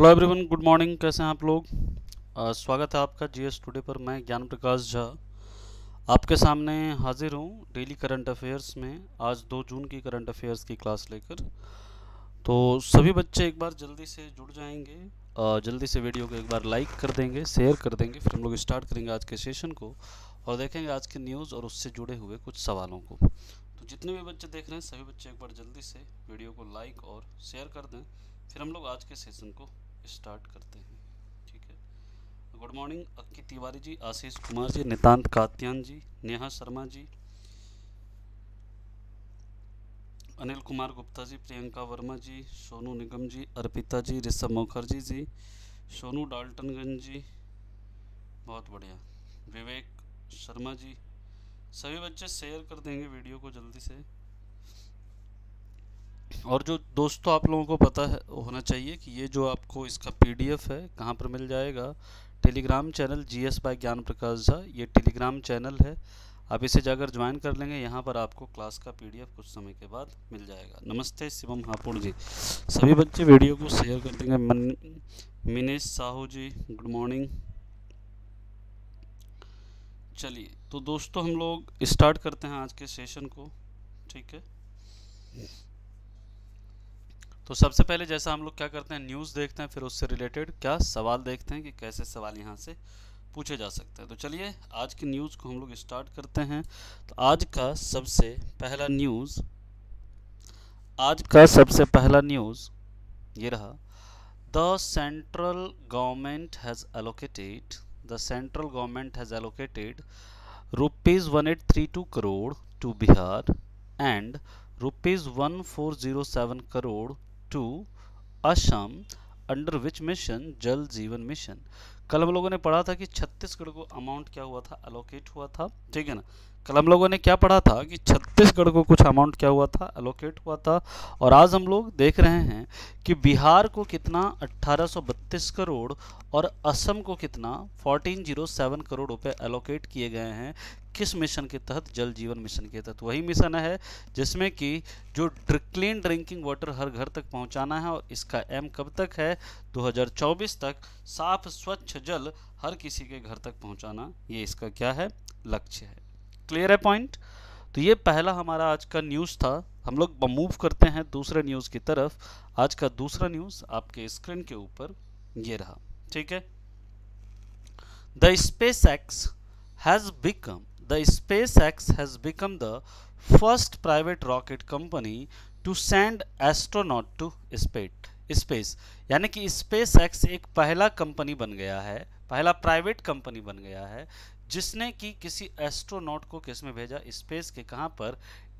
hello everyone good morning कैसे हैं आप लोग आ, स्वागत है आपका जीएस टुडे पर मैं ज्ञान प्रकाश झा आपके सामने हाजिर हूँ डेली करंट अफेयर्स में आज 2 जून की करंट अफेयर्स की क्लास लेकर तो सभी बच्चे एक बार जल्दी से जुड़ जाएंगे आ, जल्दी से वीडियो को एक बार लाइक कर देंगे शेयर कर देंगे फिर हम लोग स्टार्ट करेंगे आज के सेशन को और देखेंगे आज के न्यूज़ और उससे जुड़े हुए कुछ सवालों को तो जितने भी बच्चे देख रहे हैं सभी बच्चे एक बार जल्दी से वीडियो को लाइक और शेयर कर दें फिर हम लोग आज के सेशन को स्टार्ट करते हैं ठीक है गुड मॉर्निंग अक्की तिवारी जी आशीष कुमार जी नितान्त कात्यान जी नेहा शर्मा जी अनिल कुमार गुप्ता जी प्रियंका वर्मा जी सोनू निगम जी अर्पिता जी ऋषभ मुखर्जी जी सोनू डाल्टनगंज जी बहुत बढ़िया विवेक शर्मा जी सभी बच्चे शेयर कर देंगे वीडियो को जल्दी से और जो दोस्तों आप लोगों को पता है होना चाहिए कि ये जो आपको इसका पीडीएफ है कहाँ पर मिल जाएगा Telegram channel G S by Gyan Prakash Jha ये टेलीग्राम चैनल है आप इसे जाकर ज्वाइन कर लेंगे यहाँ पर आपको क्लास का पीडीएफ कुछ समय के बाद मिल जाएगा नमस्ते शिवम हापुड़ जी सभी बच्चे वीडियो को शेयर कर देंगे मन मिनेश साहू जी गुड मॉर्निंग चलिए तो दोस्तों हम लोग स्टार्ट करते हैं आज के सेशन को ठीक है तो सबसे पहले जैसा हम लोग क्या करते हैं न्यूज़ देखते हैं फिर उससे रिलेटेड क्या सवाल देखते हैं कि कैसे सवाल यहाँ से पूछे जा सकते हैं तो चलिए आज की न्यूज़ को हम लोग स्टार्ट करते हैं तो आज का सबसे पहला न्यूज़ आज का सबसे पहला न्यूज़ ये रहा the central government has allocated the central government has allocated rupees one eight three two crore to Bihar and rupees one four zero seven crore to Assam under which mission Jal Jeevan mission कल हम लोगों ने पढ़ा था कि छत्तीसगढ़ को अमाउंट क्या हुआ था अलोकेट हुआ था ठीक है ना कल हम लोगों ने क्या पढ़ा था कि छत्तीसगढ़ को कुछ अमाउंट क्या हुआ था एलोकेट हुआ था और आज हम लोग देख रहे हैं कि बिहार को कितना 1832 करोड़ और असम को कितना 1407 करोड़ रुपए एलोकेट किए गए हैं किस मिशन के तहत जल जीवन मिशन के तहत वही मिशन है जिसमें कि जो क्लीन ड्रिंकिंग वाटर हर घर तक पहुंचाना है और इसका एम कब तक है 2024 तक साफ स्वच्छ जल हर किसी के घर तक पहुंचाना ये इसका क्या है लक्ष्य है क्लियर है पॉइंट तो ये पहला हमारा आज का न्यूज़ था हम लोग मूव करते हैं दूसरे न्यूज़ की तरफ आज का दूसरा न्यूज़ आपके स्क्रीन के ऊपर ये रहा ठीक है the space X has become the space X has become the first private rocket company to send astronaut to spate space यानी कि स्पेस एक्स एक पहला कंपनी बन गया है पहला प्राइवेट कंपनी बन गया है जिसने कि किसी एस्ट्रोनॉट को किस में भेजा स्पेस के कहाँ पर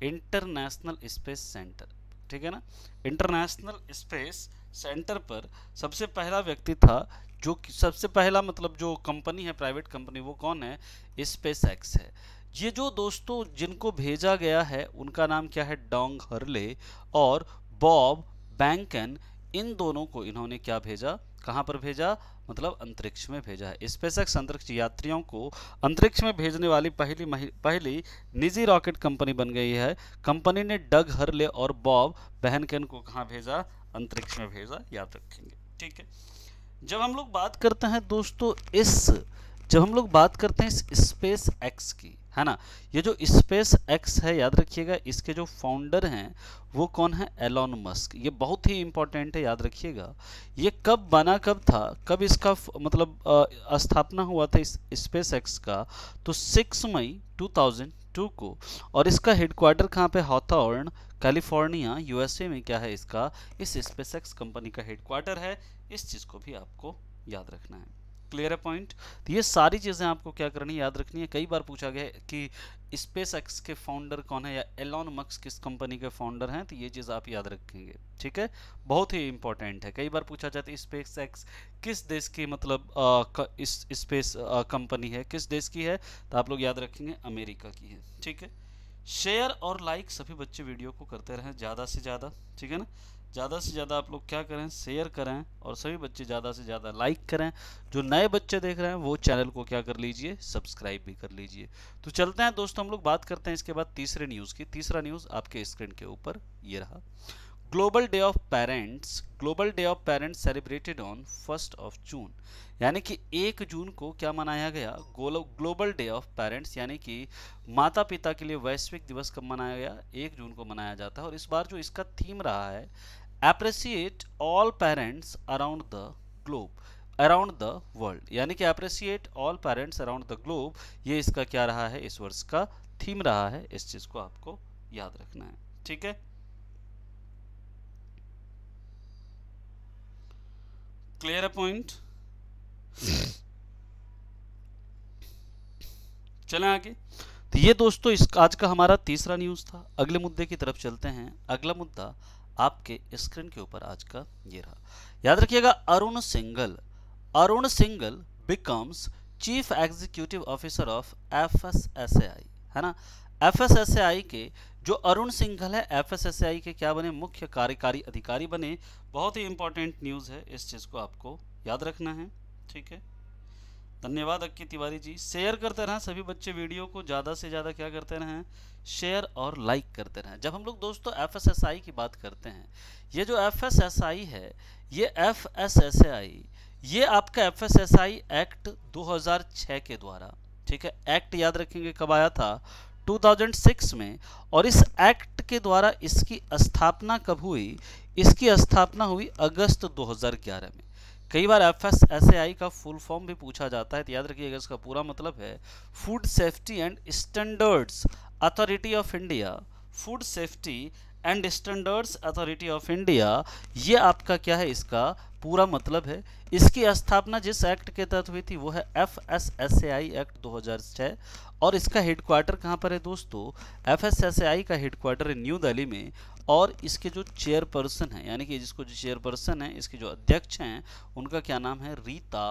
इंटरनेशनल स्पेस सेंटर ठीक है ना इंटरनेशनल स्पेस सेंटर पर सबसे पहला व्यक्ति था जो सबसे पहला मतलब जो कंपनी है प्राइवेट कंपनी वो कौन है स्पेस एक्स है ये जो दोस्तों जिनको भेजा गया है उनका नाम क्या है डोंग हरले और बॉब बैंकन इन दोनों को इन्होंने क्या भेजा कहाँ पर भेजा मतलब अंतरिक्ष में भेजा है स्पेसएक्स अंतरिक्ष यात्रियों को अंतरिक्ष में भेजने वाली पहली पहली निजी रॉकेट कंपनी बन गई है कंपनी ने डग हरले और बॉब बहनकेन को कहाँ भेजा अंतरिक्ष में भेजा याद रखेंगे ठीक है जब हम लोग बात करते हैं दोस्तों इस जब हम लोग बात करते हैं इस स्पेस एक्स की है ना ये जो स्पेस एक्स है याद रखिएगा इसके जो फाउंडर हैं वो कौन है एलोन मस्क ये बहुत ही इम्पोर्टेंट है याद रखिएगा ये कब बना कब था कब इसका मतलब स्थापना हुआ था इस स्पेस एक्स का तो 6 मई 2002 को और इसका हेडक्वार्टर कहाँ पे हॉथॉर्न कैलिफोर्निया यूएसए में क्या है इसका इस स्पेस एक्स कंपनी का हेडक्वार्टर है इस चीज़ को भी आपको याद रखना है क्लियर है पॉइंट तो ये सारी चीज़ें आपको क्या करनी याद रखनी है कई बार पूछा गया कि स्पेस एक्स के फाउंडर कौन है या एलॉन मक्स किस कंपनी के फाउंडर हैं तो ये चीज़ आप याद रखेंगे ठीक है बहुत ही इंपॉर्टेंट है कई बार पूछा जाता है स्पेस एक्स किस देश की मतलब आ, क, इस स्पेस कंपनी है किस देश की है तो आप लोग याद रखेंगे अमेरिका की है ठीक है शेयर और लाइक सभी बच्चे वीडियो को करते रहें ज़्यादा से ज़्यादा ठीक है ना ज़्यादा से ज़्यादा आप लोग क्या करें शेयर करें और सभी बच्चे ज़्यादा से ज़्यादा लाइक करें जो नए बच्चे देख रहे हैं वो चैनल को क्या कर लीजिए सब्सक्राइब भी कर लीजिए तो चलते हैं दोस्तों हम लोग बात करते हैं इसके बाद तीसरे न्यूज़ की तीसरा न्यूज़ आपके स्क्रीन के ऊपर ये रहा global day of parents global day of parents celebrated on first of June यानी कि एक जून को क्या मनाया गया ग्लोबल डे ऑफ पेरेंट्स यानी कि माता पिता के लिए वैश्विक दिवस कब मनाया गया एक जून को मनाया जाता है और इस बार जो इसका थीम रहा है appreciate all parents around the globe around the world यानी कि appreciate all parents around the globe ये इसका क्या रहा है इस वर्ष का थीम रहा है इस चीज को आपको याद रखना है ठीक है क्लियर पॉइंट चले आगे तो ये दोस्तों इस आज का हमारा तीसरा न्यूज था अगले मुद्दे की तरफ चलते हैं अगला मुद्दा आपके स्क्रीन के ऊपर आज का ये रहा याद रखिएगा Arun Singhal Arun Singhal becomes chief executive officer of F S S A I है ना F S S A I के जो अरुण सिंघल है F S S A I के क्या बने मुख्य कार्यकारी अधिकारी बने बहुत ही इंपॉर्टेंट न्यूज़ है इस चीज़ को आपको याद रखना है ठीक है धन्यवाद अक्की तिवारी जी शेयर करते रहें सभी बच्चे वीडियो को ज़्यादा से ज़्यादा क्या करते रहें शेयर और लाइक करते रहें जब हम लोग दोस्तों एफ एस एस आई की बात करते हैं ये जो एफ एस एस आई है ये एफ एस एस आई ये आपका F S S I act 2006 के द्वारा ठीक है एक्ट याद रखेंगे कब आया था 2006 में और इस एक्ट के द्वारा इसकी स्थापना कब हुई इसकी स्थापना हुई अगस्त 2011 में कई बार F S S A I का फुल फॉर्म भी पूछा जाता है तो याद रखिएगा इसका पूरा मतलब है food safety and standards authority of India food safety and standards authority of India ये आपका क्या है इसका पूरा मतलब है इसकी स्थापना जिस एक्ट के तहत हुई थी वो है F S S A I act दो छः और इसका हेडक्वार्टर कहाँ पर है दोस्तों F S S A I का हेडक्वार्टर है न्यू दिल्ली में और इसके जो चेयरपर्सन हैं यानी कि जिसको जो चेयरपर्सन है इसके जो अध्यक्ष हैं उनका क्या नाम है रीता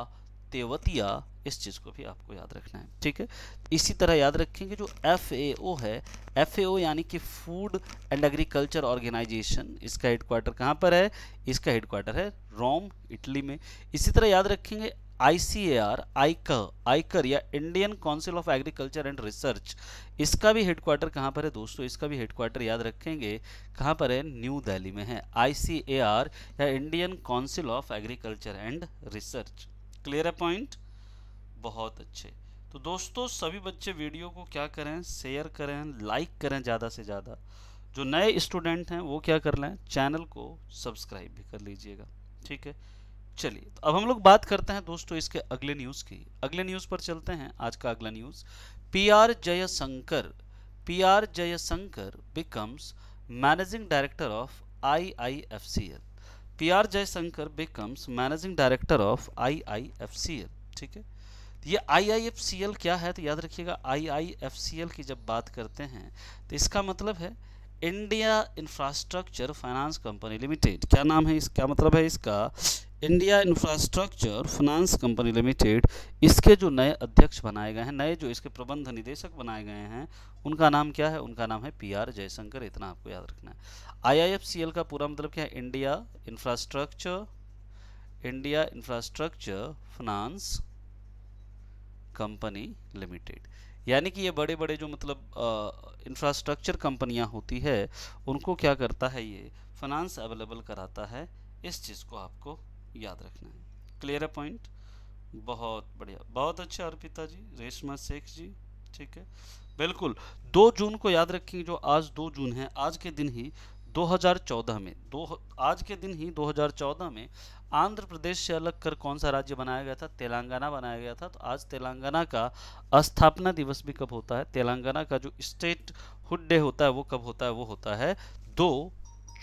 तेवतिया इस चीज़ को भी आपको याद रखना है ठीक है इसी तरह याद रखेंगे जो एफ ए ओ है एफ ए ओ यानी कि फूड एंड एग्रीकल्चर ऑर्गेनाइजेशन इसका हेडक्वार्टर कहाँ पर है इसका हेडक्वार्टर है रोम इटली में इसी तरह याद रखेंगे I C A R ICAR ICAR या Indian council of agriculture and research इसका भी हेडक्वार्टर कहाँ पर है दोस्तों इसका भी हेडक्वार्टर याद रखेंगे कहाँ पर है न्यू दिल्ली में है आई सी ए आर या Indian council of agriculture and research clear है पॉइंट बहुत अच्छे तो दोस्तों सभी बच्चे वीडियो को क्या करें शेयर करें लाइक करें ज़्यादा से ज़्यादा जो नए स्टूडेंट हैं वो क्या कर लें चैनल को सब्सक्राइब भी कर लीजिएगा ठीक है चलिए तो अब हम लोग बात करते हैं दोस्तों इसके अगले न्यूज़ की अगले न्यूज़ पर चलते हैं आज का अगला news P R Jaishankar P R Jaishankar becomes managing director of I I F C L R Jaishankar becomes managing director of I I F C L ठीक है तो ये आई आई एफ सी एल क्या है तो याद रखिएगा आई आई एफ सी एल की जब बात करते हैं तो इसका मतलब है India infrastructure finance company limited क्या नाम है इस क्या मतलब है इसका India infrastructure finance company limited इसके जो नए अध्यक्ष बनाए गए हैं नए जो इसके प्रबंध निदेशक बनाए गए हैं उनका नाम क्या है उनका नाम है पी आर जयशंकर इतना आपको याद रखना है आई का पूरा मतलब क्या है India infrastructure India infrastructure finance company limited यानी कि ये बड़े बड़े जो मतलब इंफ्रास्ट्रक्चर कंपनियाँ होती है उनको क्या करता है ये फाइनेंस अवेलेबल कराता है इस चीज़ को आपको याद रखना है क्लियर है पॉइंट बहुत बढ़िया बहुत अच्छा अर्पिता जी रेशमा शेख जी ठीक है बिल्कुल दो जून को याद रखेंगे जो आज दो जून है आज के दिन ही 2014 में दो आज के दिन ही 2014 में आंध्र प्रदेश से अलग कर कौन सा राज्य बनाया गया था तेलंगाना बनाया गया था तो आज तेलंगाना का स्थापना दिवस भी कब होता है तेलंगाना का जो स्टेट हुड डे होता है वो कब होता है वो होता है दो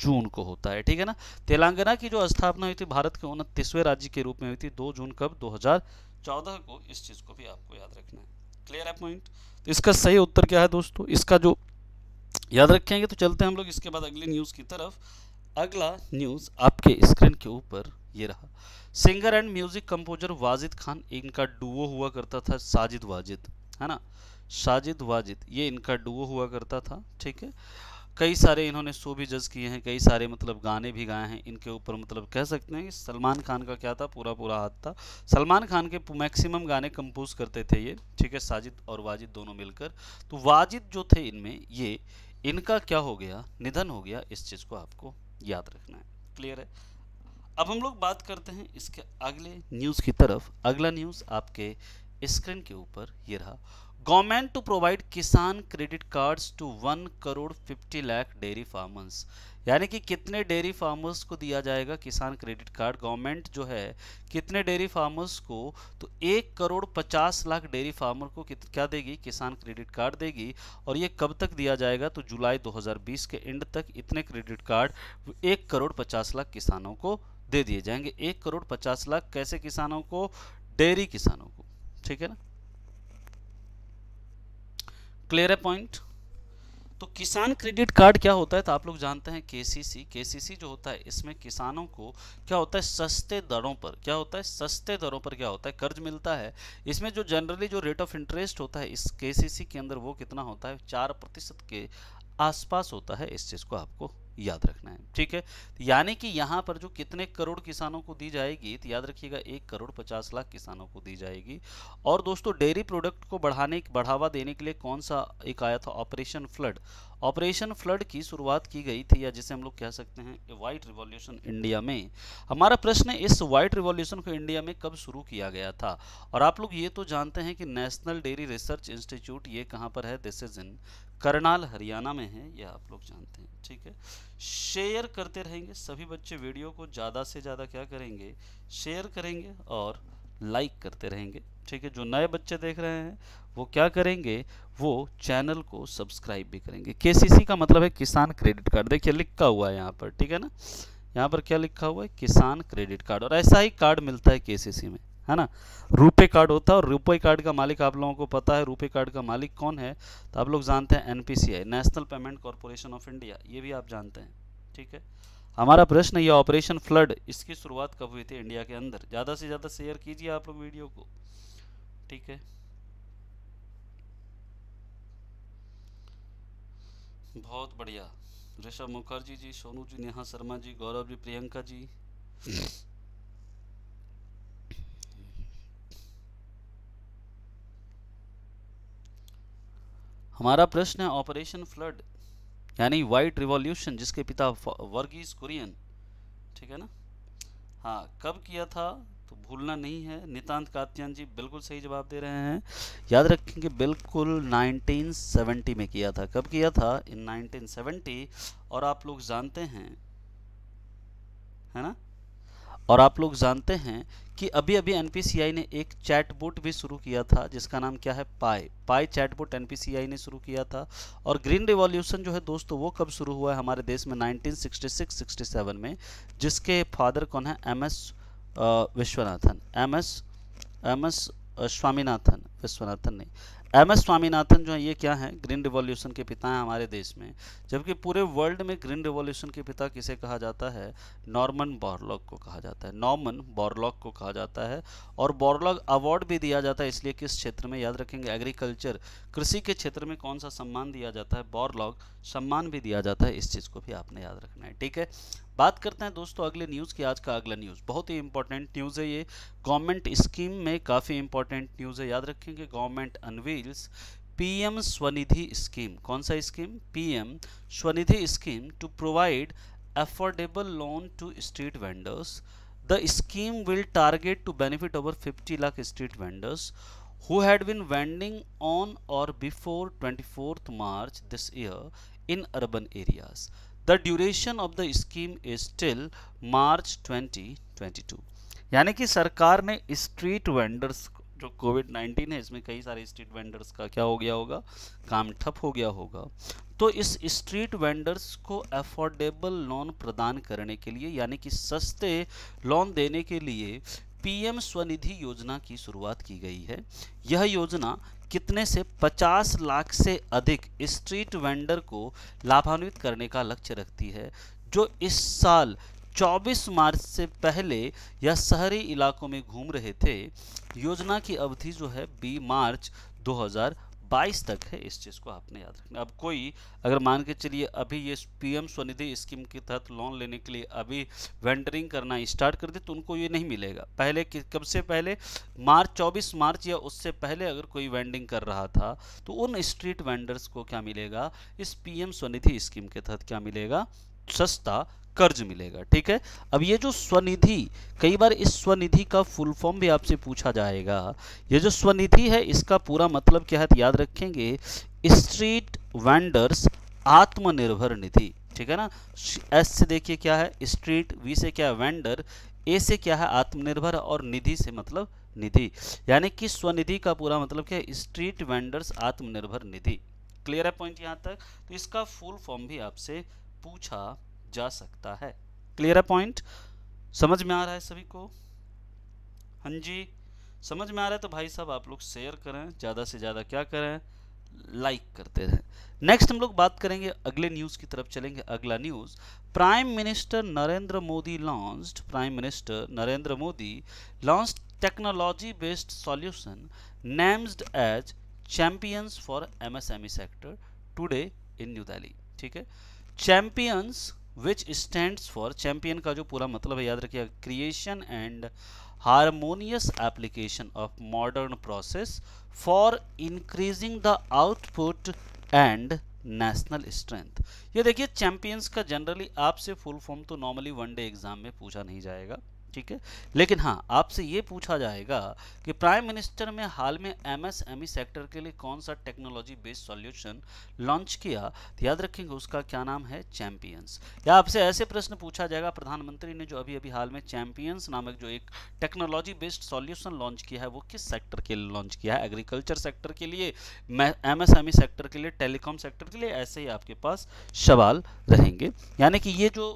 जून को होता है ठीक है ना तेलंगाना की जो स्थापना हुई थी भारत के उनतीसवें राज्य के रूप में हुई थी दो जून कब 2014 को इस चीज़ को भी आपको याद रखना है क्लियर है पॉइंट तो इसका सही उत्तर क्या है दोस्तों इसका जो याद रखेंगे तो चलते हैं हम लोग इसके बाद अगली न्यूज़ की तरफ अगला न्यूज़ आपके स्क्रीन के ऊपर ये रहा singer and music composer Wajid Khan इनका डुओ हुआ करता था साजिद वाजिद है ना साजिद वाजिद ये इनका डुओ हुआ करता था ठीक है कई सारे इन्होंने शो भी जज किए हैं कई सारे मतलब गाने भी गाए हैं इनके ऊपर मतलब कह सकते हैं कि सलमान खान का क्या था पूरा पूरा हाथ था सलमान खान के मैक्सिमम गाने कंपोज करते थे ये ठीक है साजिद और वाजिद दोनों मिलकर तो वाजिद जो थे इनमें ये इनका क्या हो गया निधन हो गया इस चीज़ को आपको याद रखना है क्लियर है अब हम लोग बात करते हैं इसके अगले न्यूज़ की तरफ अगला न्यूज़ आपके स्क्रीन के ऊपर ये रहा government to provide Kisan credit cards to one crore fifty lakh dairy farmers यानी कि कितने डेयरी फार्मर्स को दिया जाएगा किसान क्रेडिट कार्ड गवर्नमेंट जो है कितने डेयरी फार्मर्स को तो एक करोड़ पचास लाख डेयरी फार्मर को क्या देगी किसान क्रेडिट कार्ड देगी और ये कब तक दिया जाएगा तो जुलाई 2020 के एंड तक इतने क्रेडिट कार्ड एक करोड़ पचास लाख किसानों को दे दिए जाएंगे एक करोड़ पचास लाख कैसे किसानों को डेयरी किसानों को ठीक है ना क्लियर है पॉइंट तो किसान क्रेडिट कार्ड क्या होता है तो आप लोग जानते हैं केसीसी केसीसी जो होता है इसमें किसानों को क्या होता है सस्ते दरों पर क्या होता है सस्ते दरों पर क्या होता है कर्ज मिलता है इसमें जो जनरली जो रेट ऑफ इंटरेस्ट होता है इस केसीसी के अंदर वो कितना होता है चार प्रतिशत के आसपास होता है इस चीज़ को आपको याद रखना है ठीक है तो यानी कि यहाँ पर जो कितने करोड़ किसानों को दी जाएगी तो याद रखिएगा एक करोड़ पचास लाख किसानों को दी जाएगी और दोस्तों डेयरी प्रोडक्ट को बढ़ाने बढ़ावा देने के लिए कौन सा एक आया था ऑपरेशन फ्लड ऑपरेशन फ्लड की शुरुआत की गई थी या जिसे हम लोग कह सकते हैं व्हाइट रिवॉल्यूशन इंडिया में हमारा प्रश्न इस व्हाइट रिवॉल्यूशन को इंडिया में कब शुरू किया गया था और आप लोग ये तो जानते हैं कि नेशनल डेयरी रिसर्च इंस्टीट्यूट ये कहाँ पर है this is in Karnal Haryana में है यह आप लोग जानते हैं ठीक है शेयर करते रहेंगे सभी बच्चे वीडियो को ज़्यादा से ज़्यादा क्या करेंगे शेयर करेंगे और लाइक करते रहेंगे ठीक है जो नए बच्चे देख रहे हैं वो क्या करेंगे वो चैनल को सब्सक्राइब भी करेंगे के का मतलब है किसान क्रेडिट कार्ड देखिए लिखा हुआ है यहाँ पर ठीक है ना यहाँ पर क्या लिखा हुआ है किसान क्रेडिट कार्ड और ऐसा ही कार्ड मिलता है के में है ना रुपे कार्ड होता है और रुपये कार्ड का मालिक आप लोगों को पता है रुपे कार्ड का मालिक कौन है तो आप लोग जानते हैं N national payment corporation of India ये भी आप जानते हैं ठीक है हमारा प्रश्न ये ऑपरेशन फ्लड इसकी शुरुआत कब हुई थी इंडिया के अंदर ज़्यादा से ज़्यादा शेयर कीजिए आप लोग वीडियो को ठीक है बहुत बढ़िया ऋषभ मुखर्जी जी सोनू जी नेहा शर्मा जी गौरव जी प्रियंका जी हमारा प्रश्न है ऑपरेशन फ्लड यानी वाइट रिवॉल्यूशन जिसके पिता वर्गीज कुरियन ठीक है ना हाँ कब किया था तो भूलना नहीं है नितांत कात्यान जी बिल्कुल सही जवाब दे रहे हैं याद रखेंगे बिल्कुल 1970 में किया था कब किया था इन 1970 और आप लोग जानते हैं है ना और आप लोग जानते हैं कि अभी अभी एन ने एक चैटबोट भी शुरू किया था जिसका नाम क्या है पाई पाई चैटबोट एन ने शुरू किया था और ग्रीन रिवॉल्यूशन जो है दोस्तों वो कब शुरू हुआ है हमारे देश में 1966-67 में जिसके फादर कौन है M S Vishwanathan M S M S Swaminathan Vishwanathan नहीं एम एस स्वामीनाथन जो है ये क्या है ग्रीन रिवॉल्यूशन के पिता हैं हमारे देश में जबकि पूरे वर्ल्ड में ग्रीन रिवॉल्यूशन के पिता किसे कहा जाता है नॉर्मन बॉर्लॉग को कहा जाता है नॉर्मन बॉर्लॉग को कहा जाता है और बॉर्लॉग अवार्ड भी दिया जाता है इसलिए किस क्षेत्र में याद रखेंगे एग्रीकल्चर कृषि के क्षेत्र में कौन सा सम्मान दिया जाता है बॉर्लॉग सम्मान भी दिया जाता है इस चीज़ को भी आपने याद रखना है ठीक है बात करते हैं दोस्तों अगले न्यूज़ की आज का अगला न्यूज़ बहुत ही इंपॉर्टेंट न्यूज़ है ये गवर्नमेंट स्कीम में काफ़ी इंपॉर्टेंट न्यूज़ है याद रखेंगे government unveils PM Svanidhi scheme कौन सा scheme PM Svanidhi scheme to provide affordable loan to street vendors the scheme will target to benefit over fifty lakh street vendors who had been vending on or before twenty March this year in urban areas the duration of the scheme is till March 2022 यानी कि सरकार ने street vendors जो Covid 19 है इसमें कई सारे street vendors का क्या हो गया होगा काम ठप हो गया होगा तो इस स्ट्रीट वेंडर्स को अफोर्डेबल लोन प्रदान करने के लिए यानी कि सस्ते लोन देने के लिए पीएम स्वनिधि योजना की शुरुआत की गई है यह योजना कितने से 50 लाख से अधिक स्ट्रीट वेंडर को लाभान्वित करने का लक्ष्य रखती है जो इस साल 24 मार्च से पहले या शहरी इलाकों में घूम रहे थे योजना की अवधि जो है 20 मार्च बाईस तक है इस चीज़ को आपने याद रखना अब कोई अगर मान के चलिए अभी ये पीएम स्वनिधि स्कीम के तहत लोन लेने के लिए अभी वेंडरिंग करना स्टार्ट कर दे तो उनको ये नहीं मिलेगा पहले कब से पहले मार्च चौबीस मार्च या उससे पहले अगर कोई वेंडिंग कर रहा था तो उन स्ट्रीट वेंडर्स को क्या मिलेगा इस पीएम स्वनिधि स्कीम के तहत क्या मिलेगा सस्ता कर्ज मिलेगा ठीक है अब ये जो स्वनिधि कई बार इस स्वनिधि का फुल फॉर्म भी आपसे पूछा जाएगा ये जो स्वनिधि है इसका पूरा मतलब क्या है तो याद रखेंगे स्ट्रीट वेंडर्स आत्मनिर्भर निधि ठीक है ना एस से देखिए क्या है स्ट्रीट वी से क्या है वेंडर ए से क्या है आत्मनिर्भर और निधि से मतलब निधि यानी कि स्वनिधि का पूरा मतलब क्या है स्ट्रीट वेंडर्स आत्मनिर्भर निधि क्लियर है पॉइंट यहाँ तक तो इसका फुल फॉर्म भी आपसे पूछा जा सकता है क्लियर है पॉइंट समझ में आ रहा है सभी को हाँ जी समझ में आ रहा है तो भाई साहब आप लोग शेयर करें ज़्यादा से ज़्यादा क्या करें लाइक करते रहें नेक्स्ट हम लोग बात करेंगे अगले न्यूज़ की तरफ चलेंगे अगला news prime minister Narendra Modi launched prime minister Narendra Modi launch technology based solution named as champions for msme sector today in new Delhi ठीक है champions which stands for champion का जो पूरा मतलब है याद रखिए creation and harmonious application of modern process for increasing the output and national strength ये देखिए चैंपियंस का जनरली आपसे फुल फॉर्म तो नॉर्मली वन डे एग्जाम में पूछा नहीं जाएगा ठीक है लेकिन हाँ आपसे ये पूछा जाएगा कि प्राइम मिनिस्टर में हाल में एमएसएमई सेक्टर e के लिए कौन सा टेक्नोलॉजी बेस्ड सॉल्यूशन लॉन्च किया तो याद रखेंगे उसका क्या नाम है चैंपियंस या आपसे ऐसे प्रश्न पूछा जाएगा प्रधानमंत्री ने जो अभी अभी हाल में चैंपियंस नामक जो एक टेक्नोलॉजी बेस्ड सॉल्यूशन लॉन्च किया है वो किस सेक्टर के लिए लॉन्च किया है एग्रीकल्चर सेक्टर के लिए एमएसएमई सेक्टर e के लिए टेलीकॉम सेक्टर के लिए ऐसे ही आपके पास सवाल रहेंगे यानी कि ये जो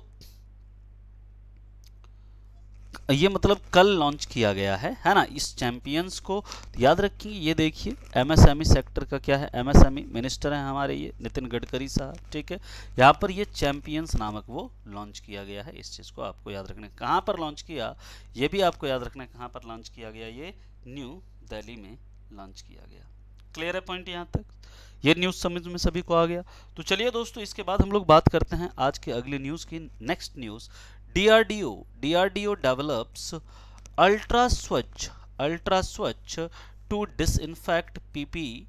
ये मतलब कल लॉन्च किया गया है है ना इस चैंपियंस को याद रखिए ये देखिए एमएसएमई सेक्टर e का क्या है एमएसएमई मिनिस्टर e हैं हमारे ये नितिन गडकरी साहब ठीक है यहाँ पर ये चैंपियंस नामक वो लॉन्च किया गया है इस चीज़ को आपको याद रखना कहाँ पर लॉन्च किया ये भी आपको याद रखना है कहाँ पर लॉन्च किया गया ये न्यू दिल्ली में लॉन्च किया गया क्लियर है पॉइंट यहाँ तक ये न्यूज़ समझ में सभी को आ गया तो चलिए दोस्तों इसके बाद हम लोग बात करते हैं आज के अगले न्यूज़ की next news DRDO DRDO develops ultra switch ultra switch to disinfect PP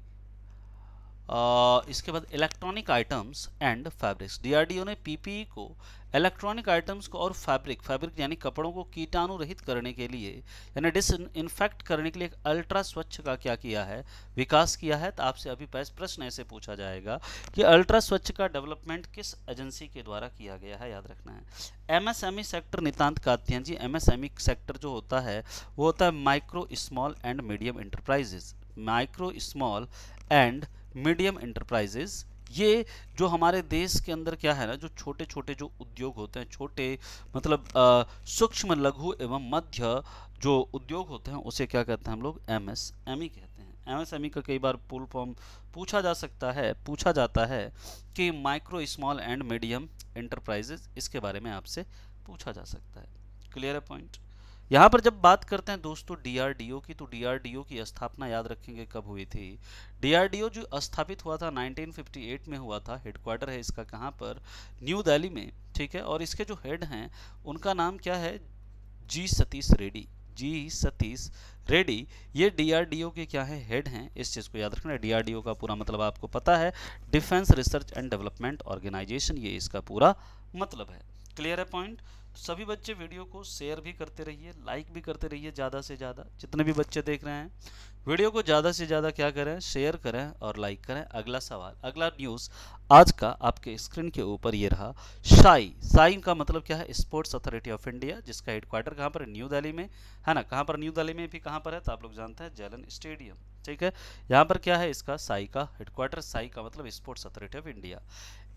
इसके बाद electronic items and fabrics DRDO ने पीपीई e को इलेक्ट्रॉनिक आइटम्स को और फैब्रिक फैब्रिक यानी कपड़ों को कीटाणु रहित करने के लिए यानी डिस इन्फेक्ट करने के लिए एक अल्ट्रा स्वच्छ का क्या किया है विकास किया है तो आपसे अभी प्रश्न ऐसे पूछा जाएगा कि अल्ट्रा स्वच्छ का डेवलपमेंट किस एजेंसी के द्वारा किया गया है याद रखना है MSME sector e Nitant Katyan ji MSME sector e जो होता है वो होता है micro small and medium enterprises micro small and medium enterprises ये जो हमारे देश के अंदर क्या है ना जो छोटे छोटे जो उद्योग होते हैं छोटे मतलब सूक्ष्म लघु एवं मध्य जो उद्योग होते हैं उसे क्या कहते हैं हम लोग एम एस एम ई कहते हैं एम एस एम ई का कई बार पुल फॉर्म पूछा जा सकता है पूछा जाता है कि micro small and medium enterprises इसके बारे में आपसे पूछा जा सकता है क्लियर है पॉइंट यहाँ पर जब बात करते हैं दोस्तों डीआरडीओ की तो डीआरडीओ की स्थापना याद रखेंगे कब हुई थी डीआरडीओ जो स्थापित हुआ था 1958 में हुआ था हेडक्वार्टर है इसका कहाँ पर न्यू दिल्ली में ठीक है और इसके जो हेड हैं उनका नाम क्या है जी सतीश रेड्डी जी सतीश रेड्डी ये डीआरडीओ के क्या है हेड हैं इस चीज़ को याद रखना डीआरडीओ का पूरा मतलब आपको पता है defence research and development organisation ये इसका पूरा मतलब है क्लियर है पॉइंट सभी बच्चे वीडियो को शेयर भी करते रहिए लाइक भी करते रहिए ज़्यादा से ज़्यादा जितने भी बच्चे देख रहे हैं वीडियो को ज़्यादा से ज़्यादा क्या करें शेयर करें और लाइक करें अगला सवाल अगला न्यूज़ आज का आपके स्क्रीन के ऊपर ये रहा शाई साई का मतलब क्या है स्पोर्ट्स अथॉरिटी ऑफ इंडिया जिसका हेडक्वार्टर कहाँ पर है न्यू दिल्ली में है ना कहाँ पर न्यू दिल्ली में भी कहाँ पर है तो आप लोग जानते हैं जैलन स्टेडियम ठीक है यहाँ पर क्या है इसका साई का हेडक्वार्टर साई का मतलब sports authority of India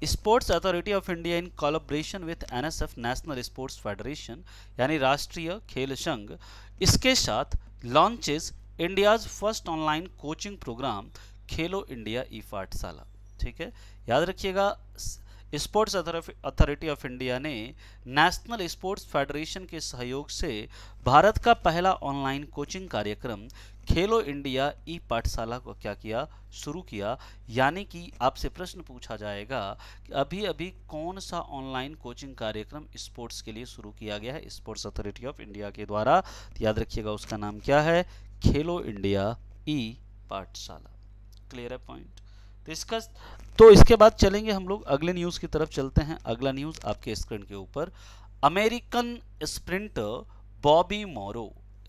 sports authority of India in collaboration with NSF national sports federation यानी राष्ट्रीय खेल संघ इसके साथ launches India's first online coaching programme Khelo India e Pathshala ठीक है याद रखिएगा स्पोर्ट्स अथॉरिटी ऑफ इंडिया ने नेशनल स्पोर्ट्स फेडरेशन के सहयोग से भारत का पहला ऑनलाइन कोचिंग कार्यक्रम खेलो इंडिया ई पाठशाला को क्या किया शुरू किया यानी कि आपसे प्रश्न पूछा जाएगा कि अभी अभी कौन सा ऑनलाइन कोचिंग कार्यक्रम स्पोर्ट्स के लिए शुरू किया गया है स्पोर्ट्स अथॉरिटी ऑफ इंडिया के द्वारा याद रखिएगा उसका नाम क्या है खेलो इंडिया ई पाठशाला क्लियर है पॉइंट तो इसका तो इसके बाद चलेंगे हम लोग अगले न्यूज़ की तरफ चलते हैं अगला न्यूज़ आपके स्क्रीन के ऊपर अमेरिकन स्प्रिंटर बॉबी मोरो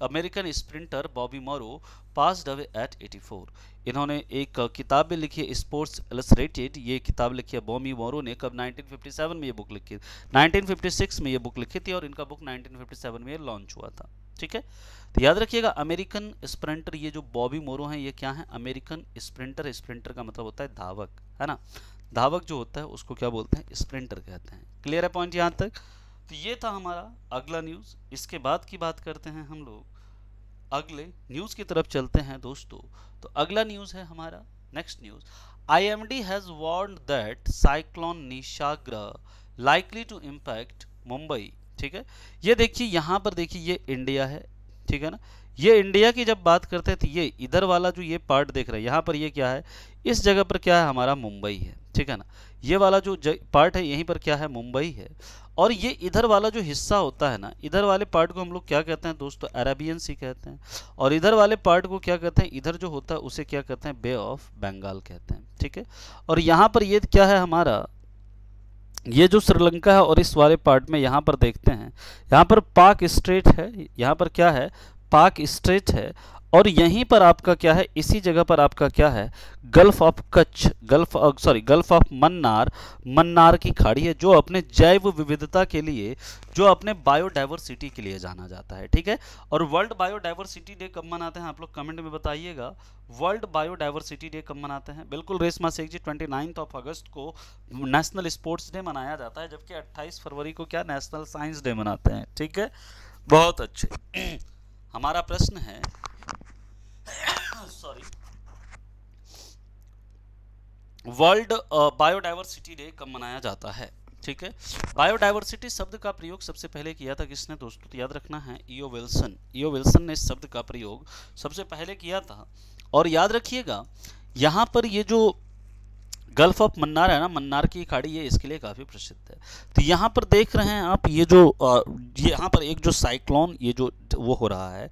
अमेरिकन स्प्रिंटर बॉबी मोरो पास अवे एट 84 इन्होंने एक किताब भी लिखी है स्पोर्ट्स एलसरेटेड ये किताब लिखी है बॉमी मोरो ने कब 1957 में ये बुक लिखी 1956 में ये बुक लिखी थी और इनका बुक 1957 में लॉन्च हुआ था ठीक है तो याद रखिएगा अमेरिकन स्प्रिंटर ये जो बॉबी मोरो हैं ये क्या है अमेरिकन स्प्रिंटर स्प्रिंटर का मतलब होता है धावक है ना धावक जो होता है उसको क्या बोलते हैं स्प्रिंटर कहते हैं क्लियर है पॉइंट यहाँ तक तो ये था हमारा अगला न्यूज़ इसके बाद की बात करते हैं हम लोग अगले न्यूज़ की तरफ चलते हैं दोस्तों तो अगला न्यूज़ है हमारा next news IMD has warn that cyclone Nisarga likely to impact Mumbai ठीक है ये देखिए यहाँ पर देखिए ये इंडिया है ठीक है ना ये इंडिया की जब बात करते हैं तो ये इधर वाला जो ये पार्ट देख रहे हैं यहाँ पर ये क्या है इस जगह पर क्या है हमारा मुंबई है ठीक है ना ये वाला जो पार्ट है यहीं पर क्या है मुंबई है और ये इधर वाला जो हिस्सा होता है ना इधर वाले पार्ट को हम लोग क्या कहते हैं दोस्तों अरेबियन सी कहते हैं और इधर वाले पार्ट को क्या कहते हैं इधर जो होता है उसे क्या कहते हैं बे ऑफ बंगाल कहते हैं ठीक है और यहाँ पर ये क्या है हमारा ये जो श्रीलंका है और इस वाले पार्ट में यहाँ पर देखते हैं यहाँ पर पाक स्ट्रेट है यहाँ पर क्या है पाक स्ट्रेट है और यहीं पर आपका क्या है इसी जगह पर आपका क्या है gulf of Kutch gulf sorry gulf of Mannar Mannar की खाड़ी है जो अपने जैव विविधता के लिए जो अपने बायोडाइवर्सिटी के लिए जाना जाता है ठीक है और वर्ल्ड बायोडाइवर्सिटी डे कब मनाते हैं आप लोग कमेंट में बताइएगा वर्ल्ड बायोडाइवर्सिटी डे कब मनाते हैं बिल्कुल Reshma Shaikh ji twenty ninth of August को नेशनल स्पोर्ट्स डे मनाया जाता है जबकि अट्ठाईस फरवरी को क्या नेशनल साइंस डे मनाते हैं ठीक है बहुत अच्छे हमारा प्रश्न है सॉरी वर्ल्ड बायोडाइवर्सिटी डे कब मनाया जाता है ठीक है बायोडाइवर्सिटी शब्द का प्रयोग सबसे पहले किया था किसने दोस्तों याद रखना है ईओ विल्सन ईओ विल्सन ने इस शब्द का प्रयोग सबसे पहले किया था और याद रखिएगा यहाँ पर ये जो गल्फ ऑफ मन्नार है ना मन्नार की खाड़ी ये इसके लिए काफ़ी प्रसिद्ध है तो यहाँ पर देख रहे हैं आप ये जो यहाँ पर एक जो साइक्लोन ये जो वो हो रहा है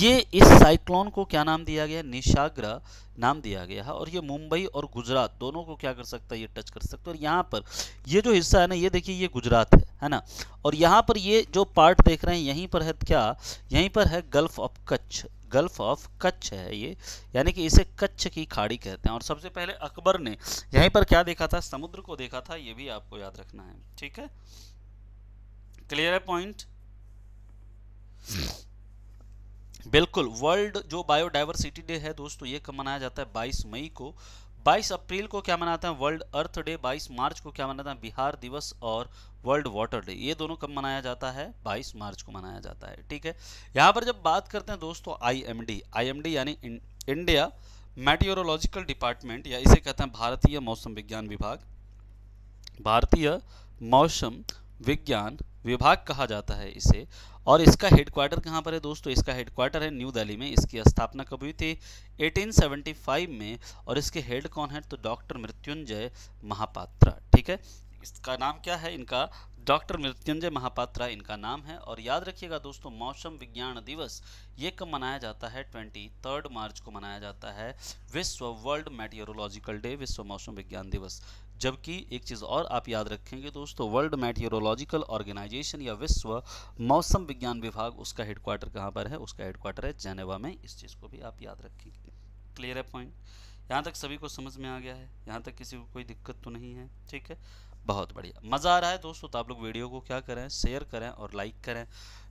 ये इस साइक्लोन को क्या नाम दिया गया निशाग्र नाम दिया गया है और ये मुंबई और गुजरात दोनों को क्या कर सकता है ये टच कर सकता है और यहाँ पर ये जो हिस्सा है ना ये देखिए ये गुजरात है है ना और यहाँ पर ये जो पार्ट देख रहे हैं यहीं पर है क्या यहीं पर है gulf of Kutch gulf of Kutch है ये यानी कि इसे कच्छ की खाड़ी कहते हैं और सबसे पहले अकबर ने यहीं पर क्या देखा था समुद्र को देखा था ये भी आपको याद रखना है ठीक है क्लियर है पॉइंट बिल्कुल वर्ल्ड जो बायोडाइवर्सिटी डे है दोस्तों ये कब मनाया जाता है 22 मई को 22 अप्रैल को क्या मनाते हैं वर्ल्ड अर्थ डे 22 मार्च को क्या मनाते हैं बिहार दिवस और वर्ल्ड वाटर डे ये दोनों कब मनाया जाता है 22 मार्च को मनाया जाता है ठीक है यहाँ पर जब बात करते हैं दोस्तों आईएमडी आईएमडी यानी इंडिया मेटियोरोलॉजिकल डिपार्टमेंट या इसे कहते हैं भारतीय मौसम विज्ञान विभाग भारतीय मौसम विज्ञान विभाग कहा जाता है इसे और इसका हेडक्वार्टर कहाँ पर है दोस्तों इसका हेडक्वार्टर है न्यू दिल्ली में इसकी स्थापना कब हुई थी 1875 में और इसके हेड कौन है तो डॉक्टर मृत्युंजय महापात्रा ठीक है इसका नाम क्या है इनका डॉक्टर मृत्युंजय महापात्रा इनका नाम है और याद रखिएगा दोस्तों मौसम विज्ञान दिवस ये कब मनाया जाता है ट्वेंटी थर्ड मार्च को मनाया जाता है विश्व वर्ल्ड मेटियोरोलॉजिकल डे विश्व मौसम विज्ञान दिवस जबकि एक चीज़ और आप याद रखेंगे दोस्तों वर्ल्ड मेटियोरोलॉजिकल ऑर्गेनाइजेशन या विश्व मौसम विज्ञान विभाग उसका हेडक्वार्टर कहाँ पर है उसका हेडक्वार्टर है जेनेवा में इस चीज़ को भी आप याद रखेंगे क्लियर है पॉइंट यहाँ तक सभी को समझ में आ गया है यहाँ तक किसी को कोई दिक्कत तो नहीं है ठीक है बहुत बढ़िया मज़ा आ रहा है दोस्तों तो आप लोग वीडियो को क्या करें शेयर करें और लाइक करें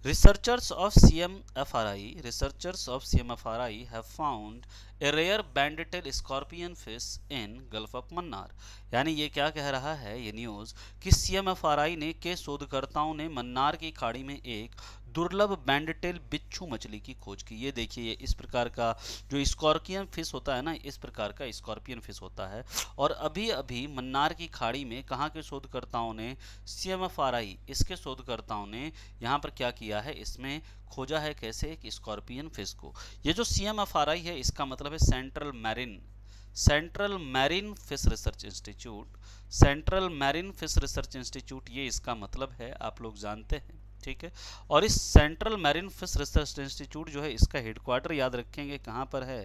researchers of C M F R I researchers of C M F R I have found a rare banded scorpion fish in gulf of Mannar यानी ये क्या कह रहा है ये न्यूज़ कि C M F R I ने के शोधकर्ताओं ने मन्नार की खाड़ी में एक दुर्लभ बैंडटेल बिच्छू मछली की खोज की ये देखिए ये इस प्रकार का जो स्कॉर्पियन फिश होता है ना इस प्रकार का स्कॉर्पियन फिश होता है और अभी अभी मन्नार की खाड़ी में कहाँ के शोधकर्ताओं ने C M F R I इसके शोधकर्ताओं ने यहाँ पर क्या किया है इसमें खोजा है कैसे एक स्कॉर्पियन फिश को ये जो C M F R I है इसका मतलब है central marine central marine fish research institute central marine fish research institute ये इसका मतलब है आप लोग जानते हैं ठीक है और इस central marine fish research institute जो है इसका हेडक्वार्टर याद रखेंगे कहाँ पर है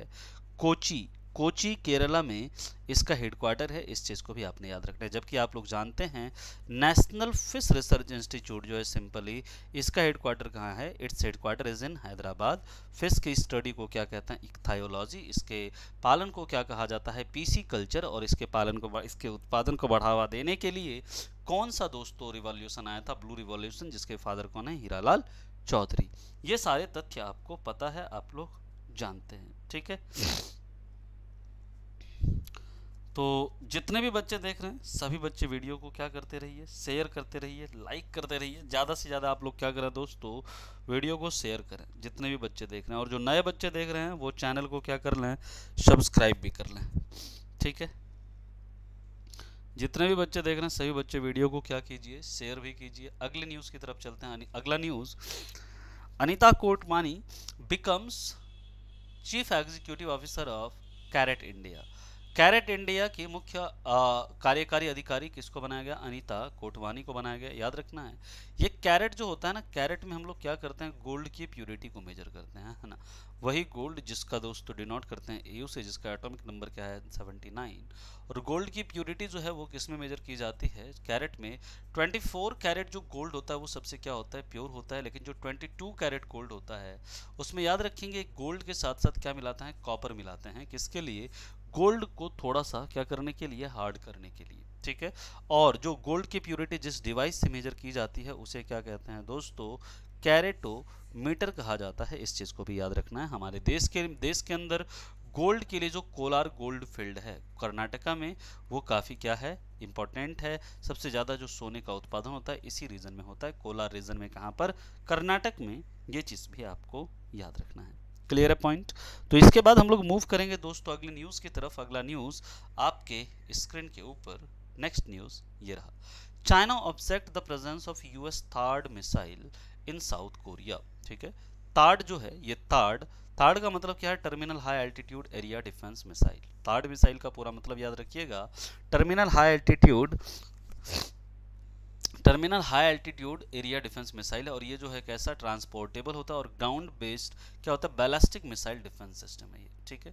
कोची कोची केरला में इसका हेडक्वार्टर है इस चीज़ को भी आपने याद रखना है जबकि आप लोग जानते हैं नेशनल फिश रिसर्च इंस्टीट्यूट जो है सिंपली इसका हेडक्वार्टर कहाँ है its headquarter is in Hyderabad fish की स्टडी को क्या कहते हैं इक्थायोलॉजी इसके पालन को क्या कहा जाता है पीसी कल्चर और इसके पालन को इसके उत्पादन को बढ़ावा देने के लिए कौन सा दोस्तों रिवॉल्यूशन आया था ब्लू रिवॉल्यूशन जिसके फादर कौन है हीरा चौधरी ये सारे तथ्य आपको पता है आप लोग जानते हैं ठीक है तो जितने भी बच्चे देख रहे हैं सभी बच्चे वीडियो को क्या करते रहिए शेयर करते रहिए लाइक करते रहिए ज़्यादा से ज़्यादा आप लोग क्या करें दोस्तों वीडियो को शेयर करें जितने भी बच्चे देख रहे हैं और जो नए बच्चे देख रहे हैं वो चैनल को क्या कर लें सब्सक्राइब भी कर लें ठीक है जितने भी बच्चे देख रहे हैं सभी बच्चे वीडियो को क्या कीजिए शेयर भी कीजिए अगले न्यूज़ की तरफ चलते हैं अगला news Anita Kotmani becomes chief executive officer of Carat India Carat India की मुख्य कार्यकारी अधिकारी किसको बनाया गया अनीता कोटवानी को बनाया गया याद रखना है ये कैरेट जो होता है ना कैरेट में हम लोग क्या करते हैं गोल्ड की प्योरिटी को मेजर करते हैं है ना वही गोल्ड जिसका दोस्तों डिनोट करते हैं एयू से जिसका एटॉमिक नंबर क्या है 79 और गोल्ड की प्योरिटी जो है वो किस में मेजर की जाती है कैरेट में 24 कैरेट जो गोल्ड होता है वो सबसे क्या होता है प्योर होता है लेकिन जो 22 कैरेट गोल्ड होता है उसमें याद रखेंगे गोल्ड के साथ साथ क्या मिलाते हैं कॉपर मिलाते हैं किसके लिए गोल्ड को थोड़ा सा क्या करने के लिए हार्ड करने के लिए ठीक है और जो गोल्ड की प्योरिटी जिस डिवाइस से मेजर की जाती है उसे क्या कहते हैं दोस्तों कैरेटो मीटर कहा जाता है इस चीज़ को भी याद रखना है हमारे देश के देश के अंदर गोल्ड के लिए जो कोलार गोल्ड फील्ड है कर्नाटका में वो काफ़ी क्या है इम्पॉर्टेंट है सबसे ज़्यादा जो सोने का उत्पादन होता है इसी रीजन में होता है कोलार रीजन में कहाँ पर कर्नाटक में ये चीज़ भी आपको याद रखना है क्लियर है पॉइंट तो इसके बाद हम लोग मूव करेंगे दोस्तों अगली न्यूज़ की तरफ अगला न्यूज़ आपके स्क्रीन के ऊपर नेक्स्ट न्यूज़ ये रहा China object the presence of US THAAD missile in South Korea ठीक है तार्ड जो है ये तार्ड तार्ड का मतलब क्या है terminal high altitude area defence missile THAAD missile का पूरा मतलब याद रखिएगा terminal high altitude terminal high altitude area defence missile है और ये जो है कैसा ट्रांसपोर्टेबल होता है और ग्राउंड बेस्ड क्या होता है बैलास्टिक मिसाइल डिफेंस सिस्टम है ये ठीक है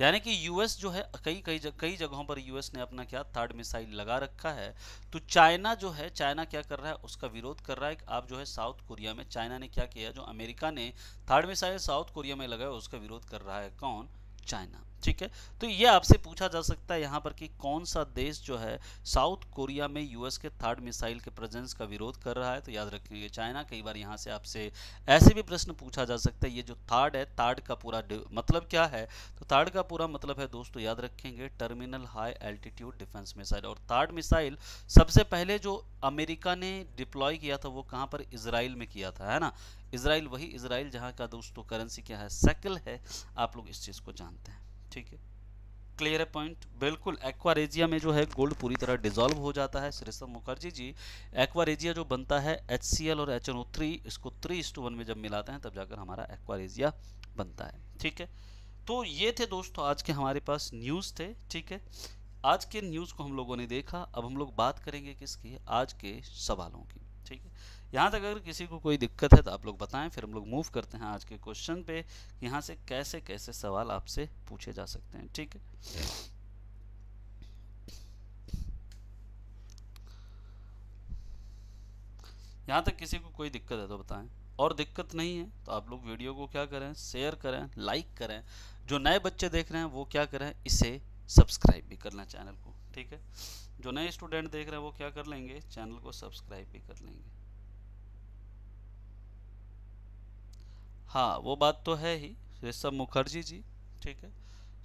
यानी कि यूएस जो है कई कई जग, कई जगहों पर यूएस ने अपना क्या थर्ड मिसाइल लगा रखा है तो चाइना जो है चाइना क्या कर रहा है उसका विरोध कर रहा है कि आप जो है साउथ कोरिया में चाइना ने क्या किया जो अमेरिका ने थर्ड मिसाइल साउथ कोरिया में लगाया उसका विरोध कर रहा है कौन चाइना ठीक है तो ये आपसे पूछा जा सकता है यहाँ पर कि कौन सा देश जो है साउथ कोरिया में यूएस के थर्ड मिसाइल के प्रेजेंस का विरोध कर रहा है तो याद रखेंगे चाइना कई बार यहाँ से आपसे ऐसे भी प्रश्न पूछा जा सकता है ये जो थर्ड है थर्ड का पूरा मतलब क्या है तो थर्ड का पूरा मतलब है दोस्तों याद रखेंगे terminal high altitude defence missile और थर्ड मिसाइल सबसे पहले जो अमेरिका ने डिप्लॉय किया था वो कहाँ पर इसराइल में किया था है ना इसराइल वही इसराइल जहाँ का दोस्तों करेंसी क्या है सेकल है आप लोग इस चीज़ को जानते हैं ठीक है क्लियर पॉइंट बिल्कुल एक्वारेजिया में जो है गोल्ड पूरी तरह डिजोल्व हो जाता है श्रेष्ठा मुखर्जी जी एक्वारेजिया जो बनता है एच और एच इसको थ्री इस वन में जब मिलाते हैं तब जाकर हमारा एक्वारेजिया बनता है ठीक है तो ये थे दोस्तों आज के हमारे पास न्यूज़ थे ठीक है आज के न्यूज़ को हम लोगों ने देखा अब हम लोग बात करेंगे किसकी आज के सवालों की ठीक है यहाँ तक अगर किसी को कोई दिक्कत है तो आप लोग बताएं फिर हम लोग मूव करते हैं आज के क्वेश्चन पे यहाँ से कैसे कैसे सवाल आपसे पूछे जा सकते हैं ठीक है यहाँ तक किसी को कोई दिक्कत है तो बताएं और दिक्कत नहीं है तो आप लोग वीडियो को क्या करें शेयर करें लाइक करें जो नए बच्चे देख रहे हैं वो क्या करें इसे सब्सक्राइब भी करना चैनल को ठीक है जो नए स्टूडेंट देख रहे हैं वो क्या कर लेंगे चैनल को सब्सक्राइब भी कर लेंगे हाँ वो बात तो है ही ऋषभ मुखर्जी जी ठीक है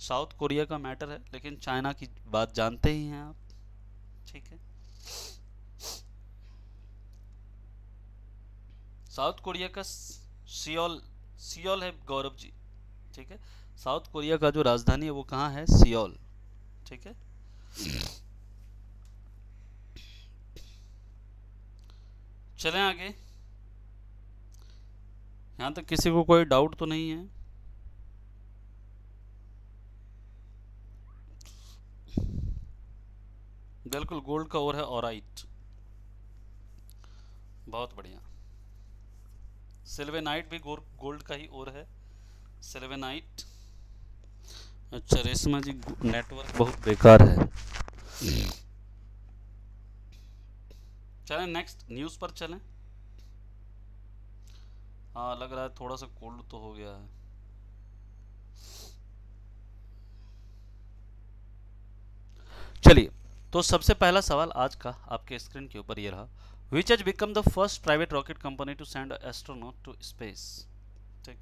साउथ कोरिया का मैटर है लेकिन चाइना की बात जानते ही हैं आप ठीक है साउथ कोरिया का सियोल सियोल है गौरव जी ठीक है साउथ कोरिया का जो राजधानी है वो कहाँ है सियोल ठीक है चलें आगे यहाँ तक किसी को कोई डाउट तो नहीं है बिल्कुल गोल्ड का और है और बहुत बढ़िया सिल्वेनाइट भी गोल्ड का ही और है सिल्वेनाइट अच्छा रेशमा जी नेटवर्क बहुत बेकार है चलें नेक्स्ट न्यूज़ पर चलें हाँ लग रहा है थोड़ा सा कोल्ड तो हो गया है चलिए तो सबसे पहला सवाल आज का आपके स्क्रीन के ऊपर ये रहा which has become the first private rocket company to send astronaut to space ठीक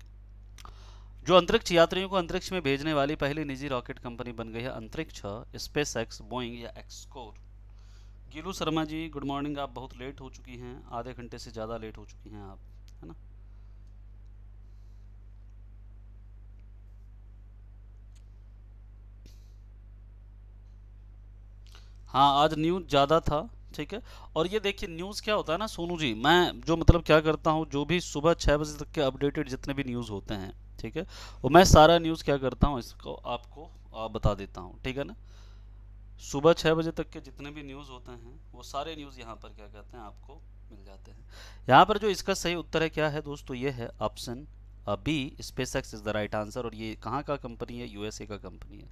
जो अंतरिक्ष यात्रियों को अंतरिक्ष में भेजने वाली पहली निजी रॉकेट कंपनी बन गई है अंतरिक्ष स्पेस एक्स बोइंग या XCOR Gillu Sharma ji good morning आप बहुत लेट हो चुकी हैं आधे घंटे से ज़्यादा लेट हो चुकी हैं आप है ना हाँ आज न्यूज़ ज़्यादा था ठीक है और ये देखिए न्यूज़ क्या होता है ना सोनू जी मैं जो मतलब क्या करता हूँ जो भी सुबह छः बजे तक के अपडेटेड जितने भी न्यूज़ होते हैं ठीक है वो मैं सारा न्यूज़ क्या करता हूँ इसको आपको आप बता देता हूँ ठीक है ना सुबह छः बजे तक के जितने भी न्यूज़ होते हैं वो सारे न्यूज़ यहाँ पर क्या कहते हैं आपको मिल जाते हैं यहाँ पर जो इसका सही उत्तर है क्या है दोस्तों ये है option B space X is the right answer और ये कहाँ का कंपनी है यूएसए का कंपनी है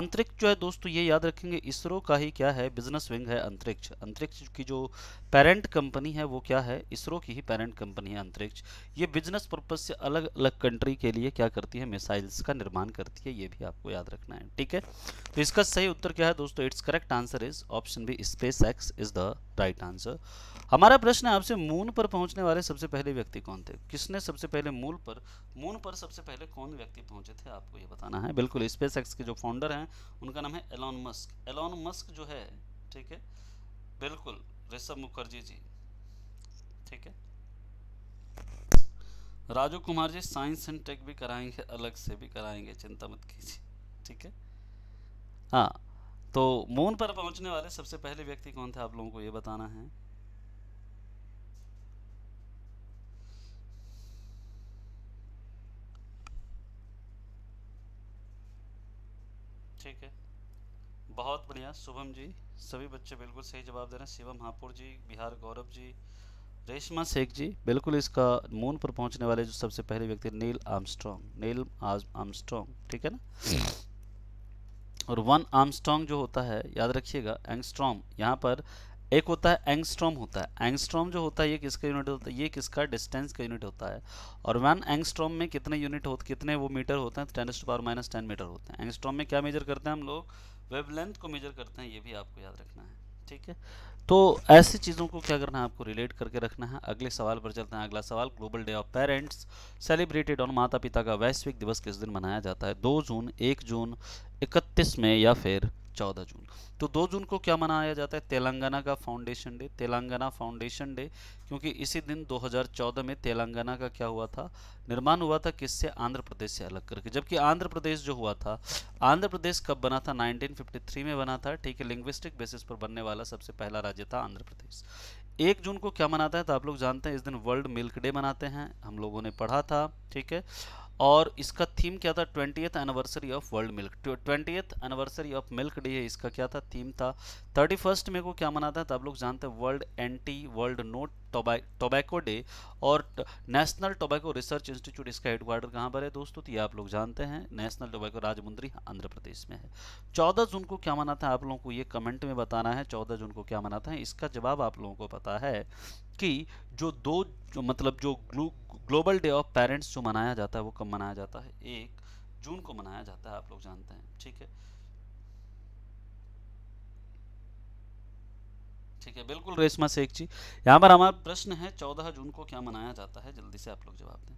अंतरिक्ष जो है दोस्तों ये याद रखेंगे इसरो का ही क्या है बिजनेस विंग है अंतरिक्ष अंतरिक्ष की जो पेरेंट कंपनी है वो क्या है इसरो की ही पेरेंट कंपनी है अंतरिक्ष ये बिजनेस पर्पज से अलग अलग कंट्री के लिए क्या करती है मिसाइल्स का निर्माण करती है ये भी आपको याद रखना है ठीक है तो इसका सही उत्तर क्या है दोस्तों its correct answer is option B space X is the right answer हमारा प्रश्न आपसे मून पर पहुंचने वाले सबसे पहले व्यक्ति कौन थे किसने सबसे पहले मूल पर मून पर सबसे पहले कौन व्यक्ति पहुंचे थे आपको ये बताना है बिल्कुल स्पेस एक्स के जो फाउंडर हैं उनका नाम है एलॉन मस्क एलॉन मस्क जो है ठीक है बिल्कुल ऋषभ मुखर्जी जी ठीक है Raju Kumar ji science and tech भी कराएंगे अलग से भी कराएंगे चिंता मत कीजिए ठीक है हाँ तो मून पर पहुंचने वाले सबसे पहले व्यक्ति कौन थे आप लोगों को ये बताना है ठीक है बहुत बढ़िया शुभम जी सभी बच्चे बिल्कुल सही जवाब दे रहे हैं शिवम हापुर जी बिहार गौरव जी रेशमा शेख जी बिल्कुल इसका मून पर पहुंचने वाले जो सबसे पहले व्यक्ति नील आर्मस्ट्रॉन्ग नील आर्मस्ट्रॉन्ग ठीक है ना और वन आर्मस्ट्रॉन्ग जो होता है याद रखिएगा एंगस्ट्रॉम यहाँ पर एक होता है एंगस्ट्रॉम होता है एंगस्ट्रॉम जो होता है ये किसका यूनिट होता है ये किसका डिस्टेंस का यूनिट होता है और वन एंगस्ट्रॉम में कितने यूनिट होते कितने वो मीटर होते हैं ten to power minus ten metre होते हैं एंगस्ट्रॉम में क्या मेजर करते हैं हम लोग वेवलेंथ को मेजर करते हैं ये भी आपको याद रखना है ठीक है तो ऐसी चीज़ों को क्या करना है आपको रिलेट करके रखना है अगले सवाल पर चलते हैं अगला सवाल global day of parents celebrated और माता पिता का वैश्विक दिवस किस दिन मनाया जाता है दो जून एक जून इकतीस में या फिर चौदह जून तो दो जून को क्या मनाया जाता है तेलंगाना का foundation day Telangana foundation day क्योंकि इसी दिन 2014 में तेलंगाना का क्या हुआ था निर्माण हुआ था किससे आंध्र प्रदेश से अलग करके जबकि आंध्र प्रदेश जो हुआ था आंध्र प्रदेश कब बना था 1953 में बना था ठीक है लिंग्विस्टिक बेसिस पर बनने वाला सबसे पहला राज्य था आंध्र प्रदेश एक जून को क्या मनाता है तो आप लोग जानते हैं इस दिन वर्ल्ड मिल्क डे मनाते हैं हम लोगों ने पढ़ा था ठीक है और इसका थीम क्या था twentieth anniversary of world milk twentieth anniversary of milk day इसका क्या था थीम था थर्टी फर्स्ट मे को क्या मनाता है तो आप लोग जानते हैं world anti world not tobacco day और नेशनल टोबैको रिसर्च इंस्टीट्यूट इसका हेडक्वार्टर कहाँ पर है दोस्तों तो ये आप लोग जानते हैं नेशनल टोबैको राजमुंद्री आंध्र प्रदेश में है चौदह जून को क्या मनाता है आप लोगों को ये कमेंट में बताना है चौदह जून को क्या मनाता है इसका जवाब आप लोगों को पता है कि जो दो जो मतलब जो ग्लोबल डे ऑफ पेरेंट्स जो मनाया जाता है वो कब मनाया जाता है एक जून को मनाया जाता है आप लोग जानते हैं ठीक है ठीक है बिल्कुल रेशमा शेख जी यहाँ पर हमारा प्रश्न है चौदह जून को क्या मनाया जाता है जल्दी से आप लोग जवाब दें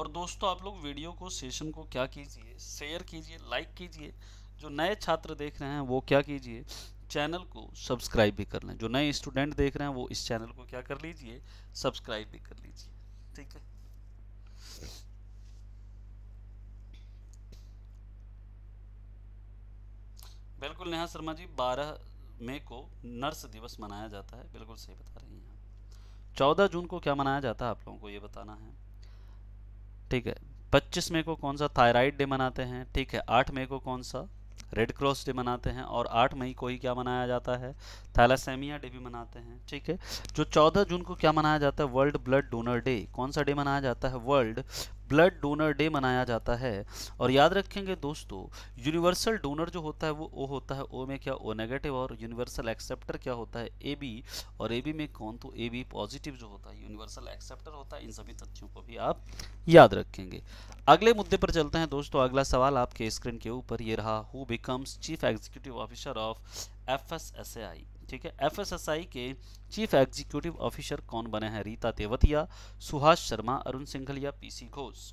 और दोस्तों आप लोग वीडियो को सेशन को क्या कीजिए शेयर कीजिए लाइक कीजिए जो नए छात्र देख रहे हैं वो क्या कीजिए चैनल को सब्सक्राइब भी कर लें जो नए स्टूडेंट देख रहे हैं वो इस चैनल को क्या कर लीजिए सब्सक्राइब भी कर लीजिए ठीक है बिल्कुल नेहा शर्मा जी बारह मई को नर्स दिवस मनाया जाता है बिल्कुल सही बता रही हैं चौदह जून को क्या मनाया जाता है आप लोगों को ये बताना है ठीक है पच्चीस मई को कौन सा थायराइड डे मनाते हैं ठीक है आठ मई को कौन सा रेड क्रॉस डे मनाते हैं और आठ मई को ही क्या मनाया जाता है थैलासेमिया डे भी मनाते हैं ठीक है जो चौदह जून को क्या मनाया जाता है वर्ल्ड ब्लड डोनर डे कौन सा डे मनाया जाता है वर्ल्ड ब्लड डोनर डे मनाया जाता है और याद रखेंगे दोस्तों यूनिवर्सल डोनर जो होता है वो ओ होता है ओ में क्या ओ नेगेटिव और यूनिवर्सल एक्सेप्टर क्या होता है ए बी और ए बी में कौन तो ए बी पॉजिटिव जो होता है यूनिवर्सल एक्सेप्टर होता है इन सभी तथ्यों को भी आप याद रखेंगे अगले मुद्दे पर चलते हैं दोस्तों अगला सवाल आपके स्क्रीन के ऊपर ये रहा who becomes chief executive officer of F S S A I ठीक है एफएसएसआई के चीफ एग्जीक्यूटिव ऑफिसर कौन बने हैं रीता तेवतिया सुहास शर्मा अरुण सिंघल या पीसी घोष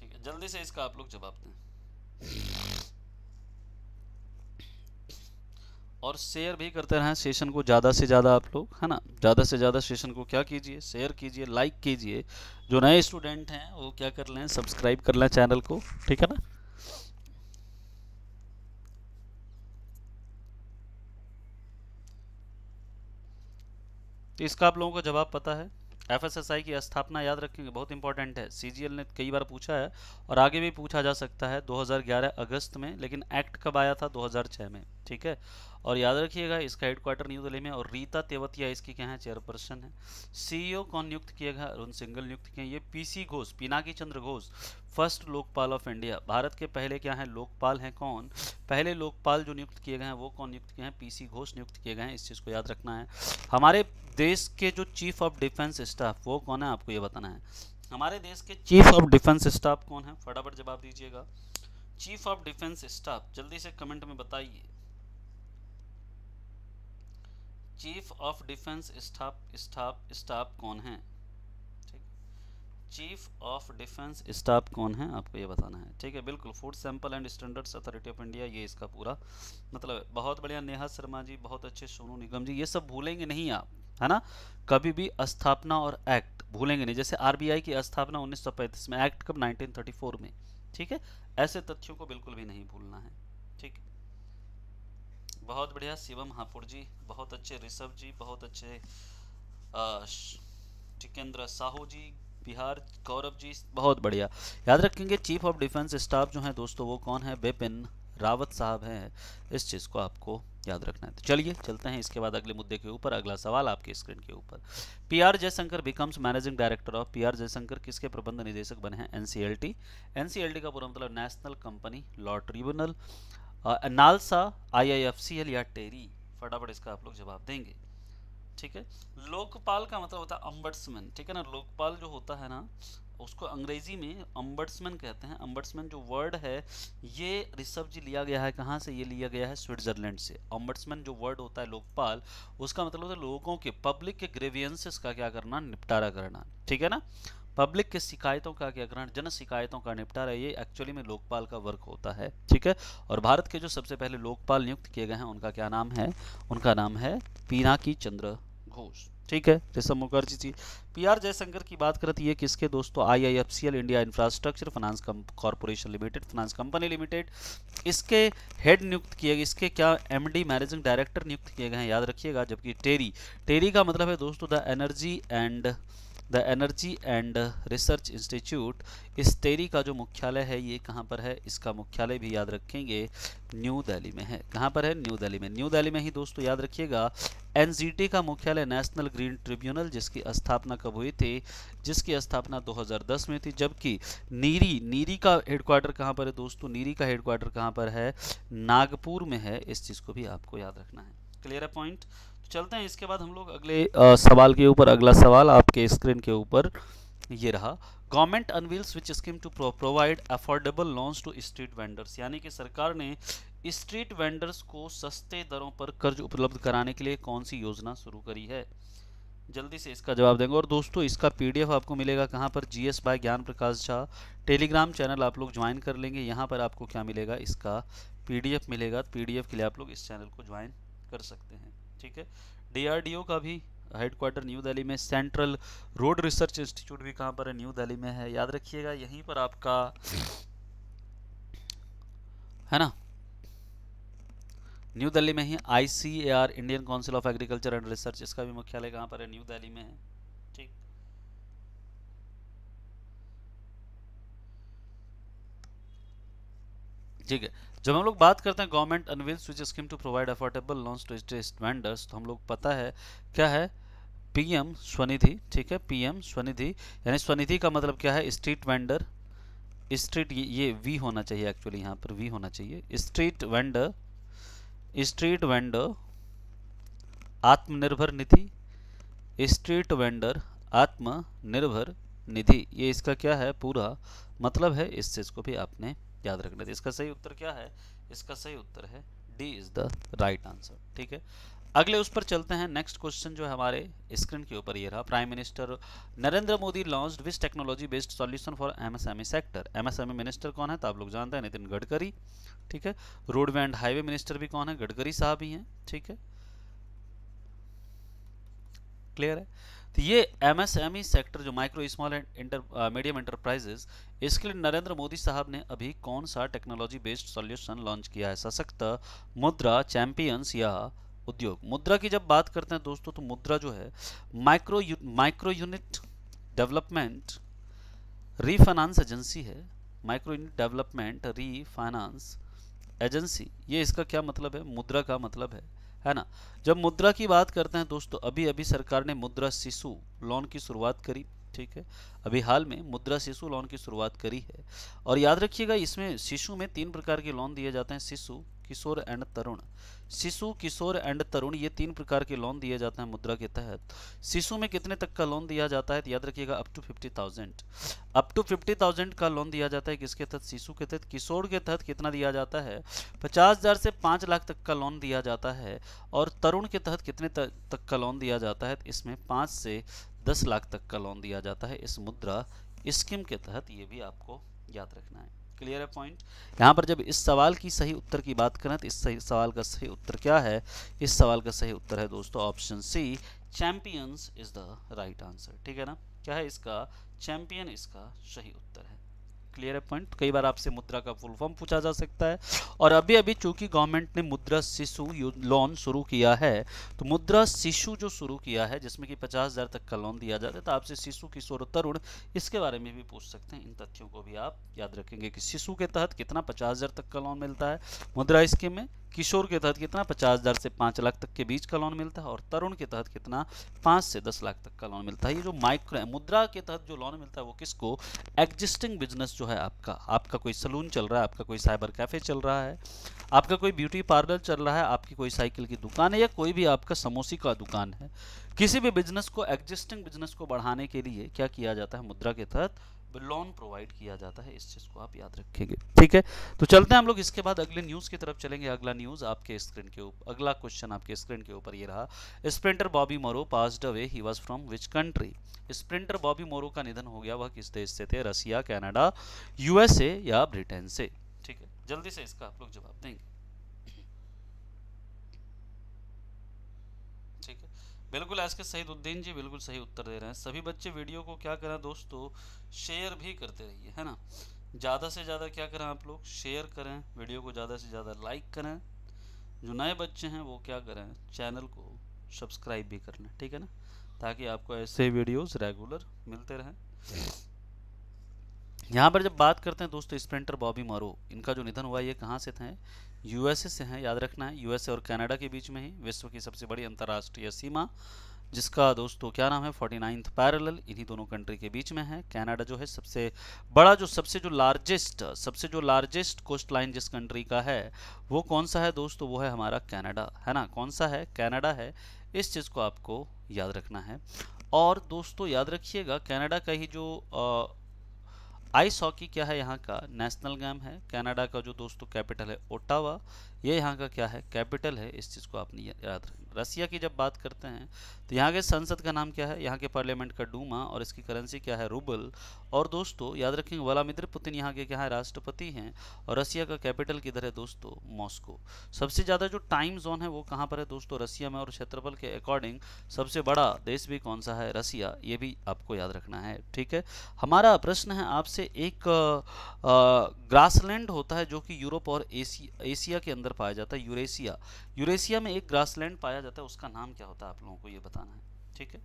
ठीक है जल्दी से इसका आप लोग जवाब दें और शेयर भी करते रहें सेशन को ज़्यादा से ज़्यादा आप लोग है ना ज़्यादा से ज़्यादा सेशन को क्या कीजिए शेयर कीजिए लाइक कीजिए जो नए स्टूडेंट हैं वो क्या कर लें सब्सक्राइब कर लें चैनल को ठीक है ना तो इसका आप लोगों को जवाब पता है एफएसएसआई की स्थापना याद रखेंगे बहुत इंपॉर्टेंट है सीजीएल ने कई बार पूछा है और आगे भी पूछा जा सकता है 2011 अगस्त में लेकिन एक्ट कब आया था 2006 में ठीक है और याद रखिएगा इसका हेडक्वार्टर न्यू दिल्ली में और रीता तेवतिया इसकी क्या है चेयरपर्सन है सीईओ e कौन नियुक्त किया गया अरुण सिंगल नियुक्त किए ये PC Ghosh Pinaki Chandra Ghosh first Lokpal of India भारत के पहले क्या है लोकपाल हैं कौन पहले लोकपाल जो नियुक्त किए गए हैं वो कौन नियुक्त किए हैं पी घोष नियुक्त किए गए हैं इस चीज़ को याद रखना है हमारे देश के जो चीफ ऑफ डिफेंस स्टाफ वो कौन है आपको ये बताना है हमारे देश के चीफ ऑफ डिफेंस स्टाफ कौन है फटाफट जवाब दीजिएगा चीफ ऑफ डिफेंस स्टाफ जल्दी से कमेंट में बताइए chief of defence staff staff staff कौन है ठीक चीफ ऑफ डिफेंस स्टाफ कौन है आपको ये बताना है ठीक है बिल्कुल food sample and standards authority of India ये इसका पूरा मतलब बहुत बढ़िया नेहा शर्मा जी बहुत अच्छे सोनू निगम जी ये सब भूलेंगे नहीं आप है ना कभी भी स्थापना और एक्ट भूलेंगे नहीं जैसे आरबीआई की स्थापना 1935 में एक्ट कब 1934 में ठीक है ऐसे तथ्यों को बिल्कुल भी नहीं भूलना है ठीक है बहुत बढ़िया शिवम हापुड़ जी बहुत अच्छे ऋषभ जी बहुत अच्छे टिकेंद्र साहू जी बिहार गौरव जी बहुत बढ़िया याद रखेंगे चीफ ऑफ डिफेंस स्टाफ जो है दोस्तों वो कौन है बेपिन रावत साहब हैं इस चीज़ को आपको याद रखना है तो चलिए चलते हैं इसके बाद अगले मुद्दे के ऊपर अगला सवाल आपके स्क्रीन के ऊपर PR Jaishankar becomes managing director of PR Jaishankar किसके प्रबंध निदेशक बने हैं एनसीएलटी एनसीएलटी का पूरा मतलब नेशनल कंपनी लॉ ट्रिब्यूनल अनालसा आईआईएफसीएल या टेरी फटाफट इसका आप लोग जवाब देंगे ठीक है लोकपाल का मतलब होता है अम्बट्समैन ठीक है ना लोकपाल जो होता है ना उसको अंग्रेजी में अम्बट्समैन कहते हैं अम्बट्समैन जो वर्ड है ये रिसर्व जी लिया गया है कहाँ से ये लिया गया है स्विट्जरलैंड से अम्बर्ट्समैन जो वर्ड होता है लोकपाल उसका मतलब होता है लोगों के पब्लिक के ग्रेवियंसेस का क्या करना निपटारा करना ठीक है ना पब्लिक के शिकायतों का क्या ग्रहण जन शिकायतों का निपटारा ये एक्चुअली में लोकपाल का वर्क होता है ठीक है और भारत के जो सबसे पहले लोकपाल नियुक्त किए गए हैं उनका क्या नाम है उनका नाम है पीनाकी चंद्र घोष ठीक है रेशम मुखर्जी जी पी आर जयशंकर की बात करती है किसके दोस्तों I I F C L India infrastructure finance corporation limited finance company limited इसके हेड नियुक्त किए गए इसके क्या एमडी मैनेजिंग डायरेक्टर नियुक्त किए गए हैं याद रखिएगा जबकि टेरी टेरी का मतलब है दोस्तों the energy and the energy and research institute इस तेरी का जो मुख्यालय है ये कहाँ पर है इसका मुख्यालय भी याद रखेंगे न्यू दिल्ली में है कहाँ पर है न्यू दिल्ली में न्यू दिल्ली में ही दोस्तों याद रखिएगा एन का मुख्यालय नेशनल ग्रीन ट्रिब्यूनल जिसकी स्थापना कब हुई थी जिसकी स्थापना 2010 में थी जबकि नीरी नीरी का हेडक्वार्टर कहाँ पर है दोस्तों नीरी का हेडक्वार्टर कहाँ पर है नागपुर में है इस चीज़ को भी आपको याद रखना है क्लियर है पॉइंट चलते हैं इसके बाद हम लोग अगले आ, सवाल के ऊपर अगला सवाल आपके स्क्रीन के ऊपर ये रहा government unveils which scheme to provide affordable loans to street vendors यानी कि सरकार ने स्ट्रीट वेंडर्स को सस्ते दरों पर कर्ज उपलब्ध कराने के लिए कौन सी योजना शुरू करी है जल्दी से इसका जवाब देंगे और दोस्तों इसका पीडीएफ आपको मिलेगा कहाँ पर GS bye Gyan Prakash Jha Telegram channel आप लोग ज्वाइन कर लेंगे यहाँ पर आपको क्या मिलेगा इसका पीडीएफ मिलेगा पीडीएफ के लिए आप लोग इस चैनल को ज्वाइन कर सकते हैं ठीक है डीआरडीओ का भी हेडक्वार्टर न्यू दिल्ली में सेंट्रल रोड रिसर्च इंस्टीट्यूट भी कहाँ पर है न्यू दिल्ली में है याद रखिएगा यहीं पर आपका है ना न्यू दिल्ली में ही I Indian council of agriculture and research इसका भी मुख्यालय कहाँ पर है न्यू दिल्ली में है ठीक ठीक है जब हम लोग बात करते हैं government unveil which scheme to provide affordable loans to state vendors तो हम लोग पता है क्या है पीएम स्वनिधि ठीक है पीएम स्वनिधि यानी स्वनिधि का मतलब क्या है स्ट्रीट वेंडर स्ट्रीट ये वी होना चाहिए एक्चुअली यहाँ पर वी होना चाहिए स्ट्रीट वेंडर स्ट्रीट वेंडर आत्मनिर्भर निधि स्ट्रीट वेंडर आत्मनिर्भर निधि ये इसका क्या है पूरा मतलब है इस चीज़ को भी आपने याद रखना था इसका सही उत्तर क्या है इसका सही उत्तर है D is the right answer ठीक है अगले उस पर चलते हैं नेक्स्ट क्वेश्चन जो हमारे स्क्रीन के ऊपर ये रहा prime minister Narendra Modi launches technology based solution for MSME sector MSME minister कौन है तो आप लोग जानते हैं नितिन गडकरी ठीक है रोड एंड हाईवे मिनिस्टर भी कौन है गडकरी साहब ही हैं ठीक है क्लियर है तो ये एमएसएमई सेक्टर e जो micro small and inter medium enterprises इसके लिए नरेंद्र मोदी साहब ने अभी कौन सा टेक्नोलॉजी बेस्ड सॉल्यूशन लॉन्च किया है सशक्त मुद्रा चैंपियंस या उद्योग मुद्रा की जब बात करते हैं दोस्तों तो मुद्रा जो है micro u, micro unit development finance agency है micro unit development finance agency ये इसका क्या मतलब है मुद्रा का मतलब है है ना जब मुद्रा की बात करते हैं दोस्तों अभी अभी सरकार ने मुद्रा शिशु लोन की शुरुआत करी ठीक है अभी हाल में मुद्रा शिशु लोन की शुरुआत करी है और याद रखिएगा इसमें शिशु में तीन प्रकार के लोन दिए जाते हैं शिशु किशोर एंड तरुण शिशु किशोर एंड तरुण ये तीन प्रकार के लोन दिए जाते हैं मुद्रा के तहत शिशु में कितने तक का लोन दिया जाता है तो याद रखिएगा up to fifty thousand up to fifty thousand का लोन दिया जाता है किसके तहत शिशु के तहत किशोर के तहत कितना दिया जाता है पचास हज़ार से पाँच लाख तक का लोन दिया जाता है और तरुण के तहत कितने तक, तक का लोन दिया जाता है तो इसमें पाँच से दस लाख तक का लोन दिया जाता है इस मुद्रा स्कीम के तहत ये भी आपको याद रखना है क्लियर है पॉइंट यहाँ पर जब इस सवाल की सही उत्तर की बात करें तो इस सही सवाल का सही उत्तर क्या है इस सवाल का सही उत्तर है दोस्तों option C champions is the right answer ठीक है ना क्या है इसका चैम्पियन इसका सही उत्तर है क्लियर है पॉइंट कई बार आपसे मुद्रा का फुल फॉर्म पूछा जा सकता है और अभी अभी चूंकि गवर्नमेंट ने मुद्रा शिशु लोन शुरू किया है तो मुद्रा शिशु जो शुरू किया है जिसमें कि पचास हज़ार तक का लोन दिया जाता है तो आपसे शिशु किशोर तरुण इसके बारे में भी पूछ सकते हैं इन तथ्यों को भी आप याद रखेंगे कि शिशु के तहत कितना पचास तक का लोन मिलता है मुद्रा स्कीम में किशोर के तहत कितना पचास हज़ार से पाँच लाख तक के बीच का लोन मिलता है और तरुण के तहत कितना पाँच से दस लाख तक का लोन मिलता है ये जो माइक्रो मुद्रा के तहत जो लोन मिलता है वो किसको एग्जिस्टिंग बिजनेस जो है आपका आपका कोई सलून चल रहा है आपका कोई साइबर कैफ़े चल रहा है आपका कोई ब्यूटी पार्लर चल रहा है आपकी कोई साइकिल की दुकान है या कोई भी आपका समोसे का दुकान है किसी भी बिजनेस को एग्जिस्टिंग बिजनेस को बढ़ाने के लिए क्या किया जाता है मुद्रा के तहत लोन प्रोवाइड किया जाता है इस चीज़ को आप याद रखेंगे ठीक है तो चलते हैं हम लोग इसके बाद अगले न्यूज़ की तरफ चलेंगे अगला न्यूज़ आपके स्क्रीन के ऊपर अगला क्वेश्चन आपके स्क्रीन के ऊपर ये रहा sprinter Bobby Morrow passed away he was from which country sprinter Bobby Morrow का निधन हो गया वह किस देश से थे रसिया कैनेडा यूएसए या ब्रिटेन से ठीक है जल्दी से इसका आप लोग जवाब देंगे बिल्कुल आज के सहीदुद्दीन जी बिल्कुल सही उत्तर दे रहे हैं सभी बच्चे वीडियो को क्या करें दोस्तों शेयर भी करते रहिए है ना ज़्यादा से ज़्यादा क्या करें आप लोग शेयर करें वीडियो को ज़्यादा से ज़्यादा लाइक करें जो नए बच्चे हैं वो क्या करें चैनल को सब्सक्राइब भी कर लें ठीक है ना ताकि आपको ऐसे वीडियोज़ रेगुलर मिलते रहें यहाँ पर जब बात करते हैं दोस्तों स्प्रिंटर बॉबी मारो इनका जो निधन हुआ ये कहाँ से थे यूएसए से हैं याद रखना है यूएसए और कनाडा के बीच में ही विश्व की सबसे बड़ी अंतर्राष्ट्रीय सीमा जिसका दोस्तों क्या नाम है फोर्टी नाइन्थ पैरल इन्हीं दोनों कंट्री के बीच में है कनाडा जो है सबसे बड़ा जो सबसे जो लार्जेस्ट सबसे जो लार्जेस्ट कोस्ट लाइन जिस कंट्री का है वो कौन सा है दोस्तों वो है हमारा कनाडा है ना कौन सा है कनाडा है इस चीज़ को आपको याद रखना है और दोस्तों याद रखिएगा कनाडा का ही जो आइस हॉकी क्या है यहाँ का नेशनल गेम है कनाडा का जो दोस्तों कैपिटल है ओटावा ये यहाँ का क्या है कैपिटल है इस चीज़ को आपने याद रखें रसिया की जब बात करते हैं तो यहाँ के संसद का नाम क्या है यहाँ के पार्लियामेंट का डूमा और इसकी करेंसी क्या है रूबल और दोस्तों याद रखेंगे व्लादिमिर पुतिन यहाँ के क्या है राष्ट्रपति हैं और रसिया का कैपिटल किधर है दोस्तों मॉस्को सबसे ज़्यादा जो टाइम जोन है वो कहाँ पर है दोस्तों रसिया में और क्षेत्रफल के अकॉर्डिंग सबसे बड़ा देश भी कौन सा है रसिया ये भी आपको याद रखना है ठीक है हमारा प्रश्न है आपसे एक ग्रासलैंड होता है जो कि यूरोप और एशिया के अंदर अंदर पाया जाता है यूरेशिया यूरेशिया में एक ग्रासलैंड पाया जाता है उसका नाम क्या होता है आप लोगों को ये बताना है ठीक है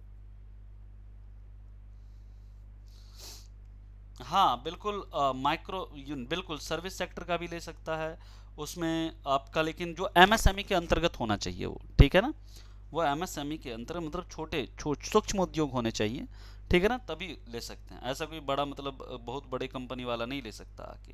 हाँ बिल्कुल माइक्रो बिल्कुल सर्विस सेक्टर का भी ले सकता है उसमें आपका लेकिन जो एमएसएमई के अंतर्गत होना चाहिए वो ठीक है ना वो एमएसएमई के अंतर्गत मतलब छोटे छो, सूक्ष्म उद्योग होने चाहिए ठीक है ना तभी ले सकते हैं ऐसा कोई बड़ा मतलब बहुत बड़े कंपनी वाला नहीं ले सकता आके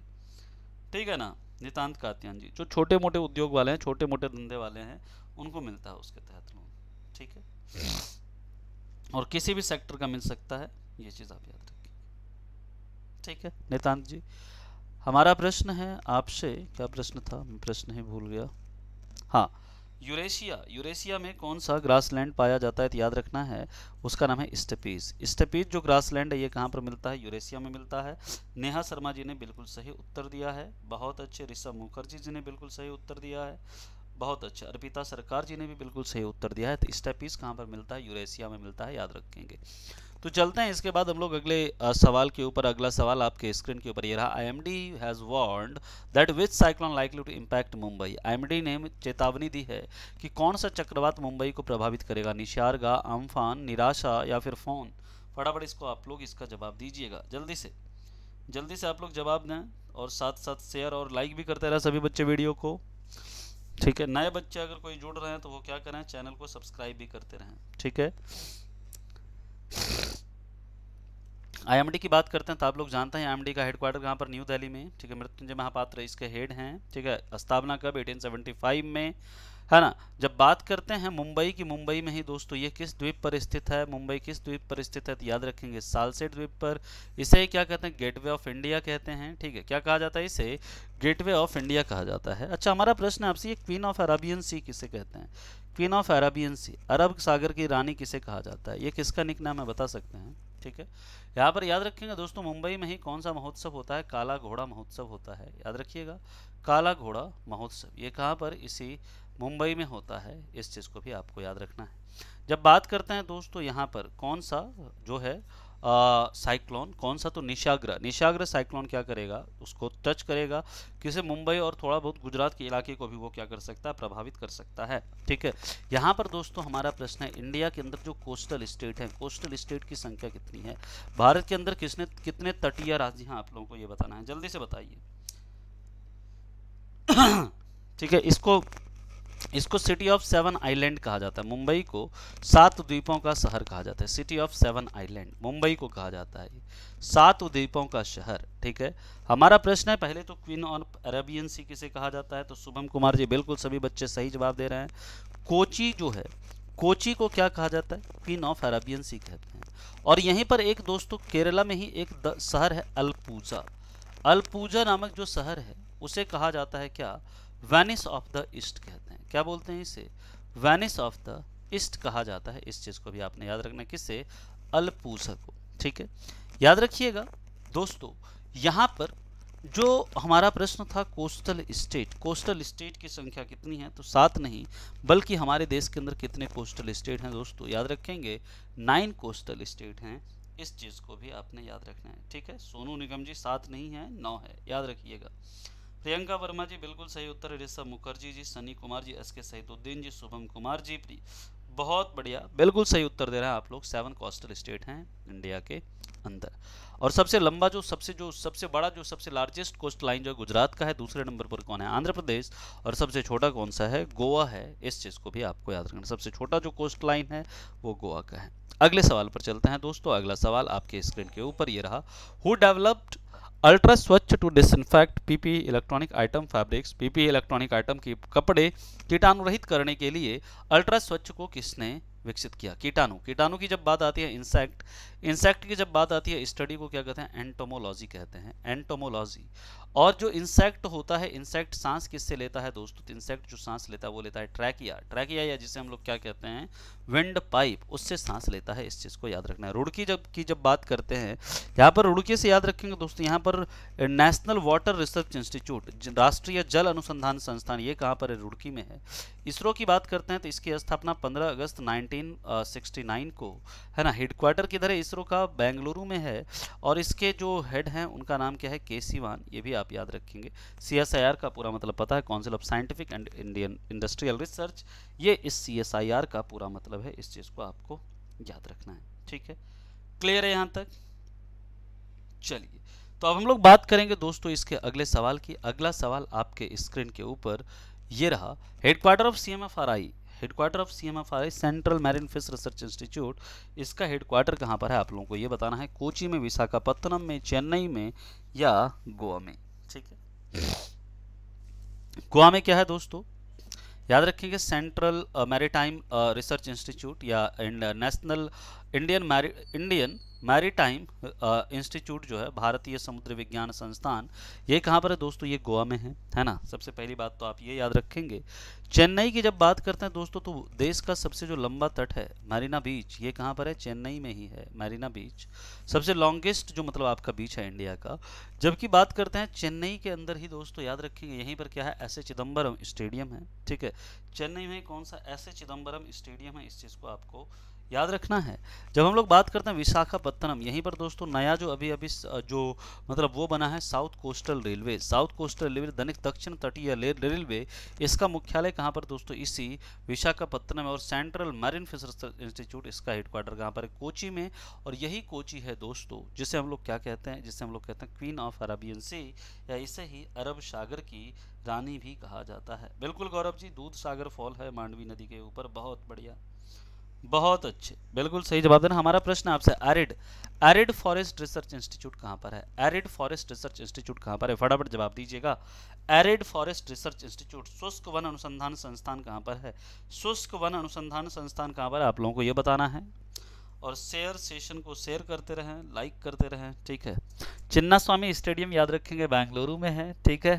ठीक है ना नितान्त कात्यान जी जो छोटे मोटे उद्योग वाले हैं छोटे मोटे धंधे वाले हैं उनको मिलता है उसके तहत लोन ठीक है और किसी भी सेक्टर का मिल सकता है ये चीज़ आप याद रखिए ठीक है नितान्त जी हमारा प्रश्न है आपसे क्या प्रश्न था प्रश्न ही भूल गया हाँ यूरेशिया यूरेशिया में कौन सा ग्रासलैंड पाया जाता है तो याद रखना है उसका नाम है स्टेपीज स्टेपीज जो ग्रासलैंड है ये कहाँ पर मिलता है यूरेशिया में मिलता है नेहा शर्मा जी ने बिल्कुल सही उत्तर दिया है बहुत अच्छे ऋषभ मुखर्जी जी ने बिल्कुल सही उत्तर दिया है बहुत अच्छा अर्पिता सरकार जी ने भी बिल्कुल सही उत्तर दिया है तो स्टेपीज कहाँ पर मिलता है यूरेशिया में मिलता है याद रखेंगे तो चलते हैं इसके बाद हम लोग अगले सवाल के ऊपर अगला सवाल आपके स्क्रीन के ऊपर ये रहा IMD has warn that which cyclone likely to impact Mumbai IMD ने चेतावनी दी है कि कौन सा चक्रवात मुंबई को प्रभावित करेगा निशारगा अम्फान निराशा या फिर फोन फटाफट इसको आप लोग इसका जवाब दीजिएगा जल्दी से जल्दी से आप लोग जवाब दें और साथ साथ शेयर और लाइक भी करते रहे सभी बच्चे वीडियो को ठीक है नए बच्चे अगर कोई जुड़ रहे हैं तो वो क्या करें चैनल को सब्सक्राइब भी करते रहें ठीक है आईएमडी की बात करते हैं तो आप लोग जानते हैं आईएमडी का हेडक्वार्टर कहाँ पर न्यू दिल्ली में ठीक है मृत्युंजय महापात्र इसके हेड हैं ठीक है स्थापना कब 1875 में है ना जब बात करते हैं मुंबई की मुंबई में ही दोस्तों ये किस द्वीप पर स्थित है मुंबई किस द्वीप पर स्थित है तो याद रखेंगे सालसेट द्वीप पर इसे क्या कहते हैं गेटवे ऑफ इंडिया कहते हैं ठीक है क्या कहा जाता है इसे गेटवे ऑफ इंडिया कहा जाता है अच्छा हमारा प्रश्न आपसे ये क्वीन ऑफ अरबियन सी किसे कहते हैं क्वीन ऑफ अरबियन सी अरब सागर की रानी किसे कहा जाता है ये किसका निक नाम है बता सकते हैं ठीक है यहाँ पर याद रखेंगे दोस्तों मुंबई में ही कौन सा महोत्सव होता है काला घोड़ा महोत्सव होता है याद रखिएगा काला घोड़ा महोत्सव ये कहाँ पर इसी मुंबई में होता है इस चीज़ को भी आपको याद रखना है जब बात करते हैं दोस्तों यहाँ पर कौन सा जो है साइक्लोन कौन सा तो निशाग्र निशाग्र साइक्लोन क्या करेगा उसको टच करेगा किसे मुंबई और थोड़ा बहुत गुजरात के इलाके को भी वो क्या कर सकता है प्रभावित कर सकता है ठीक है यहाँ पर दोस्तों हमारा प्रश्न है इंडिया के अंदर जो कोस्टल स्टेट है कोस्टल स्टेट की संख्या कितनी है भारत के अंदर किसने कितने तटीय राज्य हैं आप लोगों को ये बताना है जल्दी से बताइए ठीक है इसको इसको सिटी ऑफ सेवन आइलैंड कहा जाता है मुंबई को सात द्वीपों का शहर कहा जाता है city of seven island Mumbai को कहा जाता है सात द्वीपों का शहर ठीक है हमारा प्रश्न है पहले तो क्वीन ऑफ अरेबियन सी किसे कहा जाता है तो शुभम कुमार जी बिल्कुल सभी बच्चे सही जवाब दे रहे हैं कोची जो है कोची को क्या कहा जाता है क्वीन ऑफ अरेबियन सी कहते हैं और यहीं पर एक दोस्तों तो केरला में ही एक शहर है अल्पूजा अलपूजा नामक जो शहर है उसे कहा जाता है क्या वेनिस ऑफ द ईस्ट कहते हैं क्या बोलते हैं इसे वैनिस ऑफ द ईस्ट कहा जाता है इस चीज़ को भी आपने याद रखना किससे अलपूस को ठीक है याद रखिएगा दोस्तों यहाँ पर जो हमारा प्रश्न था कोस्टल स्टेट कोस्टल स्टेट की संख्या कितनी है तो सात नहीं बल्कि हमारे देश के अंदर कितने कोस्टल स्टेट हैं दोस्तों याद रखेंगे नाइन कोस्टल स्टेट हैं इस चीज़ को भी आपने याद रखना है ठीक है सोनू निगम जी सात नहीं है नौ है याद रखिएगा प्रियंका वर्मा जी बिल्कुल सही उत्तर ऋषभ मुखर्जी जी सनी कुमार जी एस के सहीदुद्दीन जी शुभम कुमार जी बहुत बढ़िया बिल्कुल सही उत्तर दे रहे हैं आप लोग सेवन कोस्टल स्टेट हैं इंडिया के अंदर और सबसे लंबा जो सबसे जो सबसे बड़ा जो सबसे लार्जेस्ट कोस्ट लाइन जो है गुजरात का है दूसरे नंबर पर कौन है आंध्र प्रदेश और सबसे छोटा कौन सा है गोवा है इस चीज़ को भी आपको याद रखना सबसे छोटा जो कोस्ट लाइन है वो गोवा का है अगले सवाल पर चलते हैं दोस्तों अगला सवाल आपके स्क्रीन के ऊपर ये रहा who developed ultra Swachh to disinfect PP electronic item fabrics PP electronic item के कपड़े कीटाणु रहित करने के लिए अल्ट्रा स्वच्छ को किसने विकसित किया कीटाणु कीटाणु की जब बात आती है इंसेक्ट इंसेक्ट की जब बात आती है स्टडी को क्या कहते हैं एंटोमोलॉजी कहते हैं एंटोमोलॉजी और जो इंसेक्ट होता है इंसेक्ट सांस किससे लेता है दोस्तों तो इंसेक्ट जो सांस लेता है वो लेता है ट्रैकिया ट्रैकिया या जिसे हम लोग क्या कहते हैं विंड पाइप उससे सांस लेता है इस चीज़ को याद रखना है रुड़की जब की जब बात करते हैं यहाँ पर रुड़की से याद रखेंगे दोस्तों यहाँ पर नेशनल वाटर रिसर्च इंस्टीट्यूट राष्ट्रीय जल अनुसंधान संस्थान ये कहाँ पर है रुड़की में है इसरो की बात करते हैं तो इसकी स्थापना पंद्रह अगस्त नाइनटीन को है ना हेडक्वार्टर किधर है इसरो का बेंगलुरु में है और इसके जो हेड हैं उनका नाम क्या है के ये भी आप याद रखेंगे सी का पूरा मतलब पता है council of scientific and Indian industrial research ये इस सी का पूरा मतलब है इस चीज़ को आपको याद रखना है ठीक है क्लियर है यहाँ तक चलिए तो अब हम लोग बात करेंगे दोस्तों इसके अगले सवाल की अगला सवाल आपके स्क्रीन के ऊपर ये रहा headquarter of C M F R I headquarter of C M F R I central marine fish research institute इसका हेडक्वार्टर कहाँ पर है आप लोगों को ये बताना है कोची में विशाखापत्तनम में चेन्नई में या गोवा में ठीक है गोवा में क्या है दोस्तों याद रखेंगे सेंट्रल मैरीटाइम रिसर्च इंस्टीट्यूट या नेशनल इंडियन मैरी इंडियन मैरीटाइम इंस्टीट्यूट जो है भारतीय समुद्र विज्ञान संस्थान ये कहाँ पर है दोस्तों ये गोवा में है है ना सबसे पहली बात तो आप ये याद रखेंगे चेन्नई की जब बात करते हैं दोस्तों तो देश का सबसे जो लंबा तट है मैरीना बीच ये कहाँ पर है चेन्नई में ही है मैरीना बीच सबसे लॉन्गेस्ट जो मतलब आपका बीच है इंडिया का जबकि बात करते हैं चेन्नई के अंदर ही दोस्तों याद रखेंगे यहीं पर क्या है एस ए चिदम्बरम स्टेडियम है ठीक है चेन्नई में कौन सा एस ए चिदम्बरम स्टेडियम है इस चीज़ को आपको याद रखना है जब हम लोग बात करते हैं विशाखापत्तनम यहीं पर दोस्तों नया जो अभी अभी जो मतलब वो बना है south coastal railway south coastal railway दैनिक दक्षिण तटीय रेलवे इसका मुख्यालय कहाँ पर दोस्तों इसी विशाखापत्तनम और सेंट्रल मरीन फिशर इंस्टीट्यूट इसका हेडक्वार्टर कहाँ पर है कोची में और यही कोची है दोस्तों जिसे हम लोग क्या कहते हैं जिसे हम लोग कहते हैं क्वीन ऑफ अरबियन सी या इसे ही अरब सागर की रानी भी कहा जाता है बिल्कुल गौरव जी दूध सागर फॉल है मांडवी नदी के ऊपर बहुत बढ़िया बहुत अच्छे बिल्कुल सही जवाब देना हमारा प्रश्न आपसे arid arid forest research institute कहाँ पर है एरिड फॉरेस्ट रिसर्च इंस्टीट्यूट कहाँ पर है फटाफट जवाब दीजिएगा एरिड फॉरेस्ट रिसर्च इंस्टीट्यूट शुष्क वन अनुसंधान संस्थान कहाँ पर है शुष्क वन अनुसंधान संस्थान कहाँ पर है आप लोगों को ये बताना है और शेयर सेशन को शेयर करते रहें लाइक करते रहें ठीक है चिन्ना स्वामी स्टेडियम याद रखेंगे बेंगलुरु में है ठीक है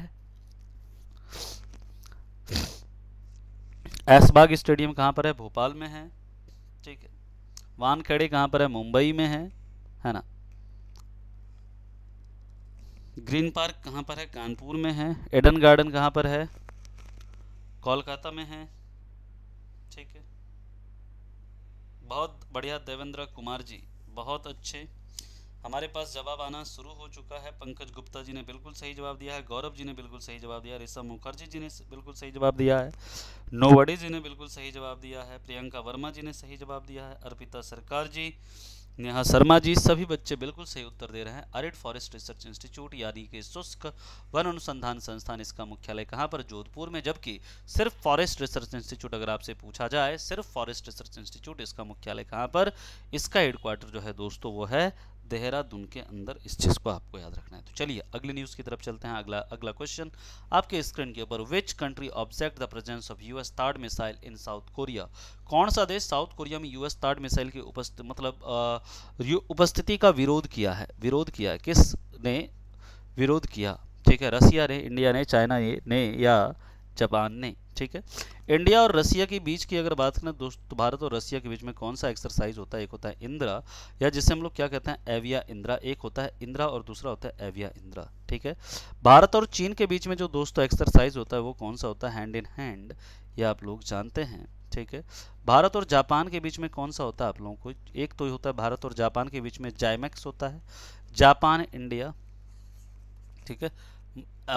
एसबाग स्टेडियम कहाँ पर है भोपाल में है ठीक है वानखेड़े कहाँ पर है मुंबई में है है ना ग्रीन पार्क कहाँ पर है कानपुर में है एडन गार्डन कहाँ पर है कोलकाता में है ठीक है बहुत बढ़िया देवेंद्र कुमार जी बहुत अच्छे हमारे पास जवाब आना शुरू हो चुका है पंकज गुप्ता जी ने बिल्कुल सही जवाब दिया है गौरव जी ने बिल्कुल सही जवाब दिया है ऋषभ मुखर्जी जी ने बिल्कुल सही जवाब दिया है नोवडे जी ने बिल्कुल सही जवाब दिया है प्रियंका वर्मा जी ने सही जवाब दिया है अर्पिता सरकार जी नेहा शर्मा जी सभी बच्चे बिल्कुल सही उत्तर दे रहे हैं अरिड फॉरेस्ट रिसर्च इंस्टीट्यूट यानी कि शुष्क वन अनुसंधान संस्थान इसका मुख्यालय कहाँ पर जोधपुर में जबकि सिर्फ फॉरेस्ट रिसर्च इंस्टीट्यूट अगर आपसे पूछा जाए सिर्फ फॉरेस्ट रिसर्च इंस्टीट्यूट इसका मुख्यालय कहाँ पर इसका हेडक्वार्टर जो है दोस्तों वो है देहरादून के अंदर इस चीज़ को आपको याद रखना है तो चलिए अगले न्यूज़ की तरफ चलते हैं अगला अगला क्वेश्चन आपके स्क्रीन के ऊपर which country object the presence of US third missile in South Korea कौन सा देश साउथ कोरिया में यूएस थर्ड मिसाइल की उपस्थित मतलब उपस्थिति का विरोध किया है विरोध किया है किस ने विरोध किया ठीक है रसिया ने इंडिया ने चाइना ने या जापान ने ठीक है इंडिया और रसिया के बीच की अगर बात करें दोस्त तो भारत और रसिया के बीच में कौन सा एक्सरसाइज होता है एक होता है इंदिरा या जिसे हम लोग क्या कहते हैं एविया इंदिरा एक होता है इंदिरा और दूसरा होता है एविया इंदिरा ठीक है भारत और चीन के बीच में जो दोस्तों एक्सरसाइज होता है वो कौन सा होता है हैंड इन हैंड ये आप लोग जानते हैं ठीक है भारत और जापान के बीच में कौन सा होता है आप लोगों को एक तो होता है भारत और जापान के बीच में जायमैक्स होता है जापान इंडिया ठीक है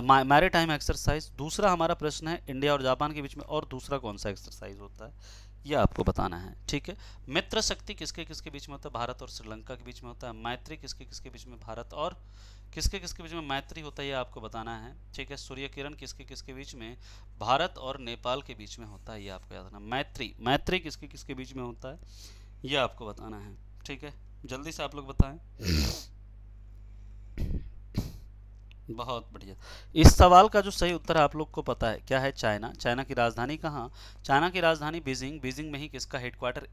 मैरी टाइम एक्सरसाइज दूसरा हमारा प्रश्न है इंडिया और जापान के बीच में और दूसरा कौन सा एक्सरसाइज होता है यह आपको बताना है ठीक है मित्र शक्ति किसके किसके बीच में होता है भारत और श्रीलंका के बीच में होता है मैत्री किसके किसके बीच में भारत और किसके किसके बीच में मैत्री होता है यह आपको बताना है ठीक है सूर्य किरण किसके किसके बीच में भारत और नेपाल के बीच में होता है यह आपको याद रखना मैत्री मैत्री किसके किसके बीच में होता है यह आपको बताना है ठीक है जल्दी से आप लोग बताएं बहुत बढ़िया इस सवाल का जो सही उत्तर आप लोग को पता है क्या है चाइना चाइना की राजधानी कहाँ चाइना की राजधानी बीजिंग बीजिंग में ही किसका हेडक्वार्टर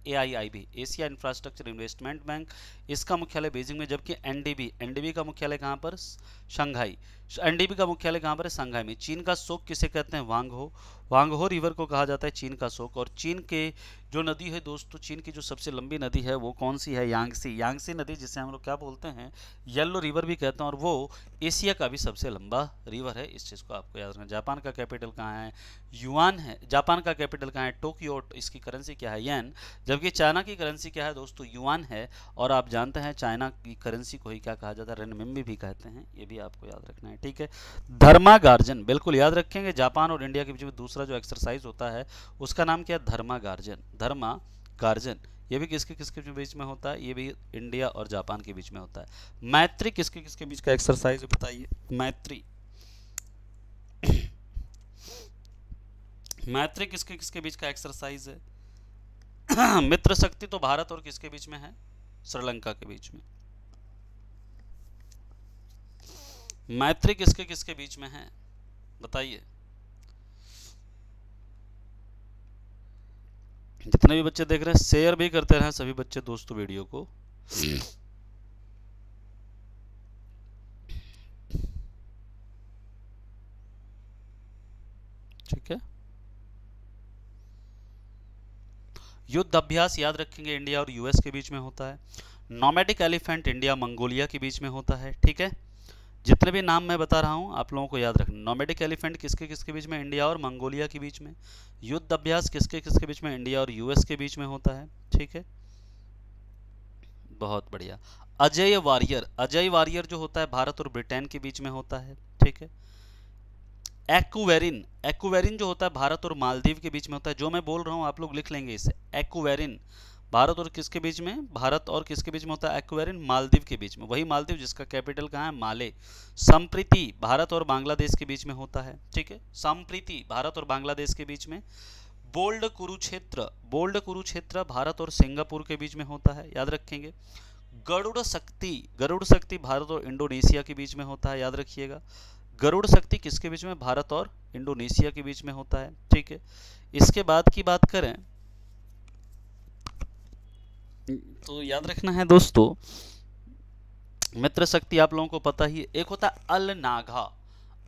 बी एशिया इंफ्रास्ट्रक्चर इन्वेस्टमेंट बैंक इसका मुख्यालय बीजिंग में जबकि एनडीबी एनडीबी का मुख्यालय कहाँ पर शंघाई एनडीबी का मुख्यालय कहाँ पर है संघाई में चीन का शोक किसे कहते हैं वांगहो वांगहो रिवर को कहा जाता है चीन का शोक और चीन के जो नदी है दोस्तों चीन की जो सबसे लंबी नदी है वो कौन सी है यांगसी यांगसी नदी जिसे हम लोग क्या बोलते हैं येल्लो रिवर भी कहते हैं और वो एशिया का भी सबसे लंबा रिवर है इस चीज़ को आपको याद रखना जापान का कैपिटल कहाँ है युआन है जापान का कैपिटल कहाँ है टोक्यो इसकी करेंसी क्या है येन जबकि चाइना की करेंसी क्या है दोस्तों युआन है और आप जानते हैं चाइना की करेंसी को ही क्या कहा जाता है रेनमिम्बी भी कहते हैं ये भी आपको याद रखना है ठीक है धर्मा गार्जन बिल्कुल याद रखेंगे जापान और इंडिया के बीच में दूसरा जो एक्सरसाइज होता है उसका नाम क्या है धर्मा गार्जन धर्मा गार्जन ये भी किसके किसके बीच में होता है ये भी इंडिया और जापान के बीच में होता है मैत्री किसके किसके बीच का एक्सरसाइज बताइए मैत्री मैत्री किसके किसके बीच का एक्सरसाइज है मित्र शक्ति तो भारत और किसके बीच में है श्रीलंका के बीच में मैत्री किसके किसके बीच में है बताइए जितने भी बच्चे देख रहे हैं शेयर भी करते रहे सभी बच्चे दोस्तों वीडियो को ठीक है युद्ध अभ्यास याद रखेंगे इंडिया और यूएस के बीच में होता है नॉमेटिक एलिफेंट इंडिया मंगोलिया के बीच में होता है ठीक है जितने भी नाम मैं बता रहा हूँ आप लोगों को याद रखना नोमेडिक एलिफेंट किसके किसके बीच में इंडिया और मंगोलिया के बीच में युद्ध अभ्यास किसके किसके बीच में इंडिया और यूएस के बीच में होता है ठीक है बहुत बढ़िया अजय वारियर अजय वारियर जो होता है भारत और ब्रिटेन के बीच में होता है ठीक है एक्वेरिन एक्वेरिन जो होता है भारत और मालदीव के बीच में होता है जो मैं बोल रहा हूँ आप लोग लिख लेंगे इसे एक्वेरिन भारत और किसके बीच में भारत और किसके बीच में होता है एक्वेरिन मालदीव के बीच में वही मालदीव जिसका कैपिटल कहाँ है माले संप्रीति भारत और बांग्लादेश के बीच में होता है ठीक है संप्रीति भारत और बांग्लादेश के बीच में बोल्ड कुरुक्षेत्र बोल्ड कुरुक्षेत्र भारत और सिंगापुर के बीच में होता है याद रखेंगे गरुड़ शक्ति गरुड़ शक्ति भारत और इंडोनेशिया के बीच में होता है याद रखिएगा गरुड़ शक्ति किसके बीच में भारत और इंडोनेशिया के बीच में होता है ठीक है इसके बाद की बात करें तो याद रखना है दोस्तों मित्र शक्ति आप लोगों को पता ही एक होता है अल नागा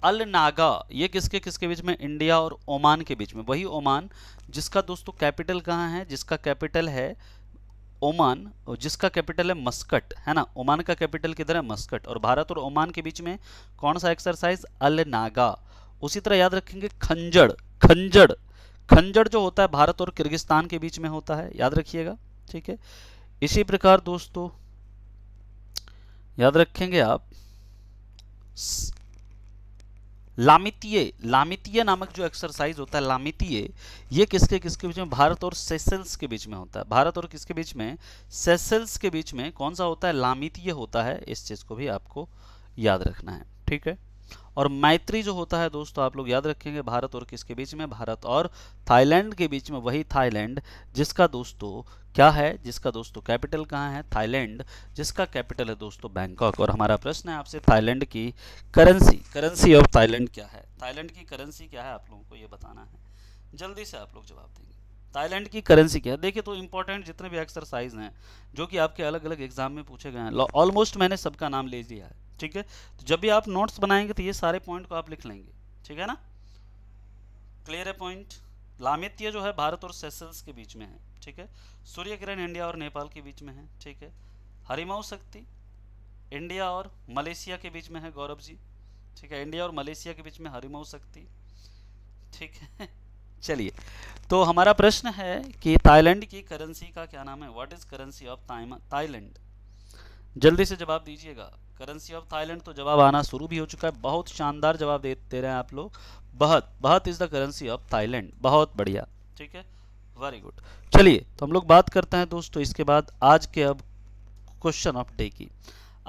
अल नागा ये किसके किसके बीच में इंडिया और ओमान के बीच में वही ओमान जिसका दोस्तों कैपिटल कहाँ है जिसका कैपिटल है ओमान और जिसका कैपिटल है मस्कट है ना ओमान का कैपिटल किधर है मस्कट और भारत और ओमान के बीच में कौन सा एक्सरसाइज अल नागा उसी तरह याद रखेंगे खंजड़ खंजड़ खंजड़ जो होता है भारत और किर्गिस्तान के बीच में होता है याद रखिएगा ठीक है इसी प्रकार दोस्तों याद रखेंगे आप लामितीय लामितीय नामक जो एक्सरसाइज होता है लामितीय ये किसके किसके बीच में भारत और सेसल्स के बीच में होता है भारत और किसके बीच में सेसल्स के बीच में कौन सा होता है लामितीय होता है इस चीज़ को भी आपको याद रखना है ठीक है और मैत्री जो होता है दोस्तों आप लोग याद रखेंगे भारत और किसके बीच में भारत और थाईलैंड के बीच में वही थाईलैंड जिसका दोस्तों क्या है जिसका दोस्तों कैपिटल कहाँ है थाईलैंड जिसका कैपिटल है दोस्तों बैंकॉक और हमारा प्रश्न है आपसे थाईलैंड की करेंसी करेंसी ऑफ थाईलैंड क्या है थाईलैंड की करेंसी क्या है आप लोगों को ये बताना है जल्दी से आप लोग जवाब देंगे थाईलैंड की करेंसी क्या है देखिए तो इंपॉर्टेंट जितने भी एक्सरसाइज हैं जो कि आपके अलग अलग एग्जाम में पूछे गए हैं ऑलमोस्ट मैंने सबका नाम ले लिया है ठीक है तो जब भी आप नोट्स बनाएंगे तो ये सारे पॉइंट को आप लिख लेंगे ठीक है ना क्लियर है पॉइंट लामित्य जो है भारत और सेसल्स के बीच में है ठीक है सूर्य किरण इंडिया और नेपाल के बीच में है ठीक है हरिमाऊ शक्ति इंडिया और मलेशिया के बीच में है गौरव जी ठीक है इंडिया और मलेशिया के बीच में हरिमाऊ शक्ति ठीक है चलिए तो हमारा प्रश्न है कि थाईलैंड की करेंसी का क्या नाम है what is currency of Thailand जल्दी से जवाब दीजिएगा करेंसी ऑफ थाईलैंड तो जवाब आना शुरू भी हो चुका है बहुत शानदार जवाब दे दे रहे हैं आप लोग बहुत बहुत is the currency of Thailand बहुत बढ़िया ठीक है वेरी गुड चलिए तो हम लोग बात करते हैं दोस्तों इसके बाद आज के अब क्वेश्चन ऑफ डे की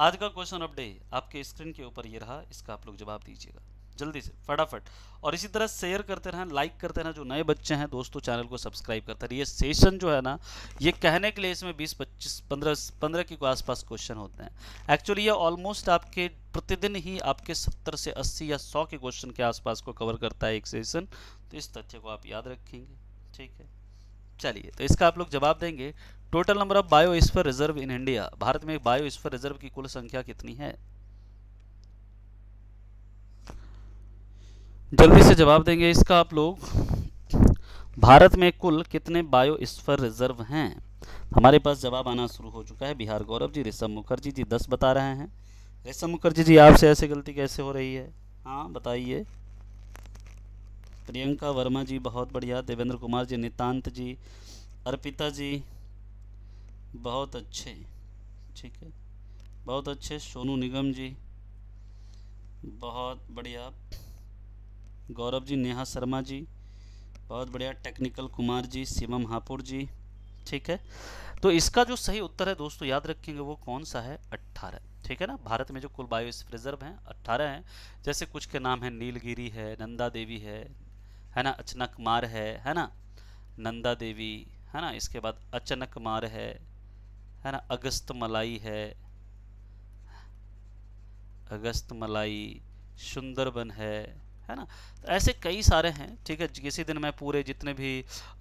आज का क्वेश्चन ऑफ डे आपके स्क्रीन के ऊपर ये रहा इसका आप लोग जवाब दीजिएगा जल्दी से फटाफट और इसी तरह शेयर करते रहें लाइक करते रहें जो नए बच्चे हैं दोस्तों चैनल को सब्सक्राइब करते रहिए सेशन जो है ना ये कहने के लिए इसमें 20 25 15 15 के आसपास क्वेश्चन होते हैं एक्चुअली ये ऑलमोस्ट आपके प्रतिदिन ही आपके 70 से 80 या 100 के क्वेश्चन के आसपास को कवर करता है एक सेशन तो इस तथ्य को आप याद रखेंगे ठीक है चलिए तो इसका आप लोग जवाब देंगे total number of bio reserve in India Bharat में बायो रिजर्व की कुल संख्या कितनी है जल्दी से जवाब देंगे इसका आप लोग भारत में कुल कितने स्फर रिजर्व हैं हमारे पास जवाब आना शुरू हो चुका है बिहार गौरव जी रेशम मुखर्जी जी दस बता रहे हैं रेशम मुखर्जी जी आपसे ऐसे गलती कैसे हो रही है हाँ बताइए प्रियंका वर्मा जी बहुत बढ़िया देवेंद्र कुमार जी नितान्त जी अर्पिता जी बहुत अच्छे ठीक है बहुत अच्छे सोनू निगम जी बहुत बढ़िया गौरव जी नेहा शर्मा जी बहुत बढ़िया टेक्निकल कुमार जी शिवम हापुड़ जी ठीक है तो इसका जो सही उत्तर है दोस्तों याद रखेंगे वो कौन सा है अट्ठारह ठीक है ना भारत में जो कुल बायोस रिजर्व हैं अट्ठारह हैं जैसे कुछ के नाम हैं नीलगिरी है नंदा देवी है है ना अचनक मार है है ना नंदा देवी है ना इसके बाद अचनक मार है है ना अगस्त मलाई है अगस्त मलाई सुंदरबन है है ना तो ऐसे कई सारे हैं ठीक है किसी दिन मैं पूरे जितने भी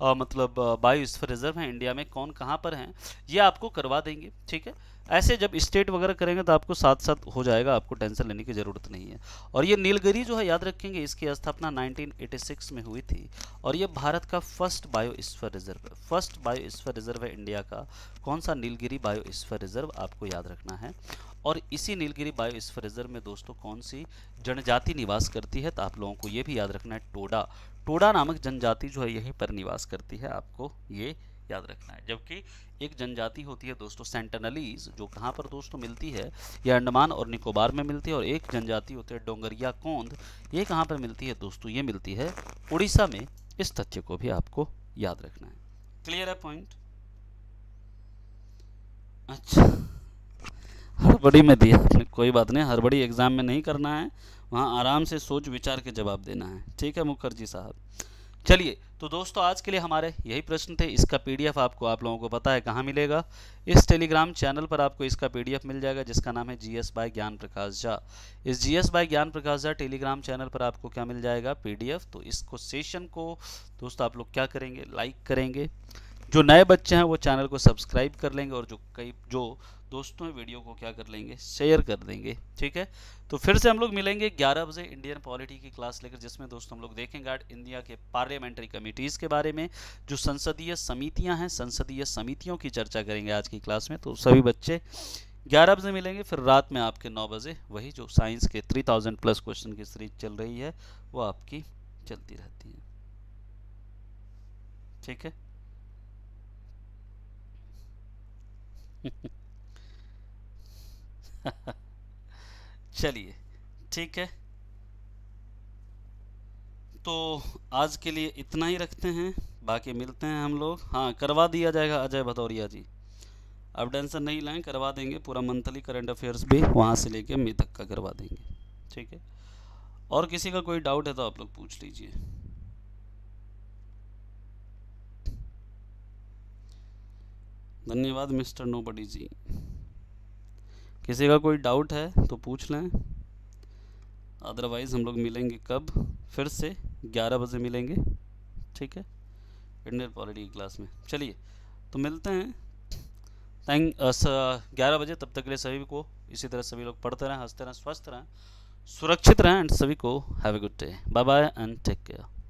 आ, मतलब बायोस्फीयर रिजर्व हैं इंडिया में कौन कहाँ पर हैं ये आपको करवा देंगे ठीक है ऐसे जब स्टेट वगैरह करेंगे तो आपको साथ साथ हो जाएगा आपको टेंशन लेने की ज़रूरत नहीं है और ये नीलगिरी जो है याद रखेंगे इसकी स्थापना 1986 में हुई थी और ये भारत का फर्स्ट बायोस्फीयर रिजर्व है फर्स्ट बायोस्फीयर रिजर्व है इंडिया का कौन सा नीलगिरी बायोस्फीयर रिजर्व आपको याद रखना है और इसी नीलगिरी बायोस्फीयर रिजर्व में दोस्तों कौन सी जनजाति निवास करती है तो आप लोगों को ये भी याद रखना है टोडा टोडा नामक जनजाति जो है यहीं पर निवास करती है आपको ये याद रखना है जबकि एक जनजाति होती है दोस्तों सेंटनलीज जो कहाँ पर दोस्तों मिलती है ये अंडमान और निकोबार में मिलती है और एक जनजाति होती है डोंगरिया कोंद ये कहाँ पर मिलती है दोस्तों ये मिलती है उड़ीसा में इस तथ्य को भी आपको याद रखना है क्लियर है पॉइंट अच्छा हरबड़ी में दिया कोई बात नहीं हरबड़ी एग्ज़ाम में नहीं करना है वहाँ आराम से सोच विचार के जवाब देना है ठीक है मुखर्जी साहब चलिए तो दोस्तों आज के लिए हमारे यही प्रश्न थे इसका पीडीएफ आपको आप लोगों को पता है कहाँ मिलेगा इस टेलीग्राम चैनल पर आपको इसका पीडीएफ मिल जाएगा जिसका नाम है जीएस बाय ज्ञान प्रकाश झा इस GS bye Gyan Prakash Jha Telegram channel पर आपको क्या मिल जाएगा पीडीएफ तो इसको सेशन को दोस्तों आप लोग क्या करेंगे लाइक करेंगे जो नए बच्चे हैं वो चैनल को सब्सक्राइब कर लेंगे और जो कई जो दोस्तों हैं वीडियो को क्या कर लेंगे शेयर कर देंगे ठीक है तो फिर से हम लोग मिलेंगे 11 बजे इंडियन पॉलिटी की क्लास लेकर जिसमें दोस्तों हम लोग देखेंगे आज इंडिया के पार्लियामेंट्री कमेटीज़ के बारे में जो संसदीय समितियां हैं संसदीय समितियों की चर्चा करेंगे आज की क्लास में तो सभी बच्चे ग्यारह बजे मिलेंगे फिर रात में आपके नौ बजे वही जो साइंस के थ्री थाउजेंड प्लस क्वेश्चन की सीरीज चल रही है वो आपकी चलती रहती है ठीक है चलिए ठीक है तो आज के लिए इतना ही रखते हैं बाकी मिलते हैं हम लोग हाँ करवा दिया जाएगा अजय भदौरिया जी अब टेंशन नहीं लाएं करवा देंगे पूरा मंथली करंट अफेयर्स भी वहाँ से लेके मई तक का करवा देंगे ठीक है और किसी का कोई डाउट है तो आप लोग पूछ लीजिए धन्यवाद मिस्टर नोबडी जी किसी का कोई डाउट है तो पूछ लें अदरवाइज़ हम लोग मिलेंगे कब फिर से 11 बजे मिलेंगे ठीक है इंडियन पॉलिटी क्लास में चलिए तो मिलते हैं थैंक ग्यारह बजे तब तक के लिए सभी को इसी तरह सभी लोग पढ़ते रहें हंसते रहें स्वस्थ रहें सुरक्षित रहें एंड सभी को have a good day bye bye and take care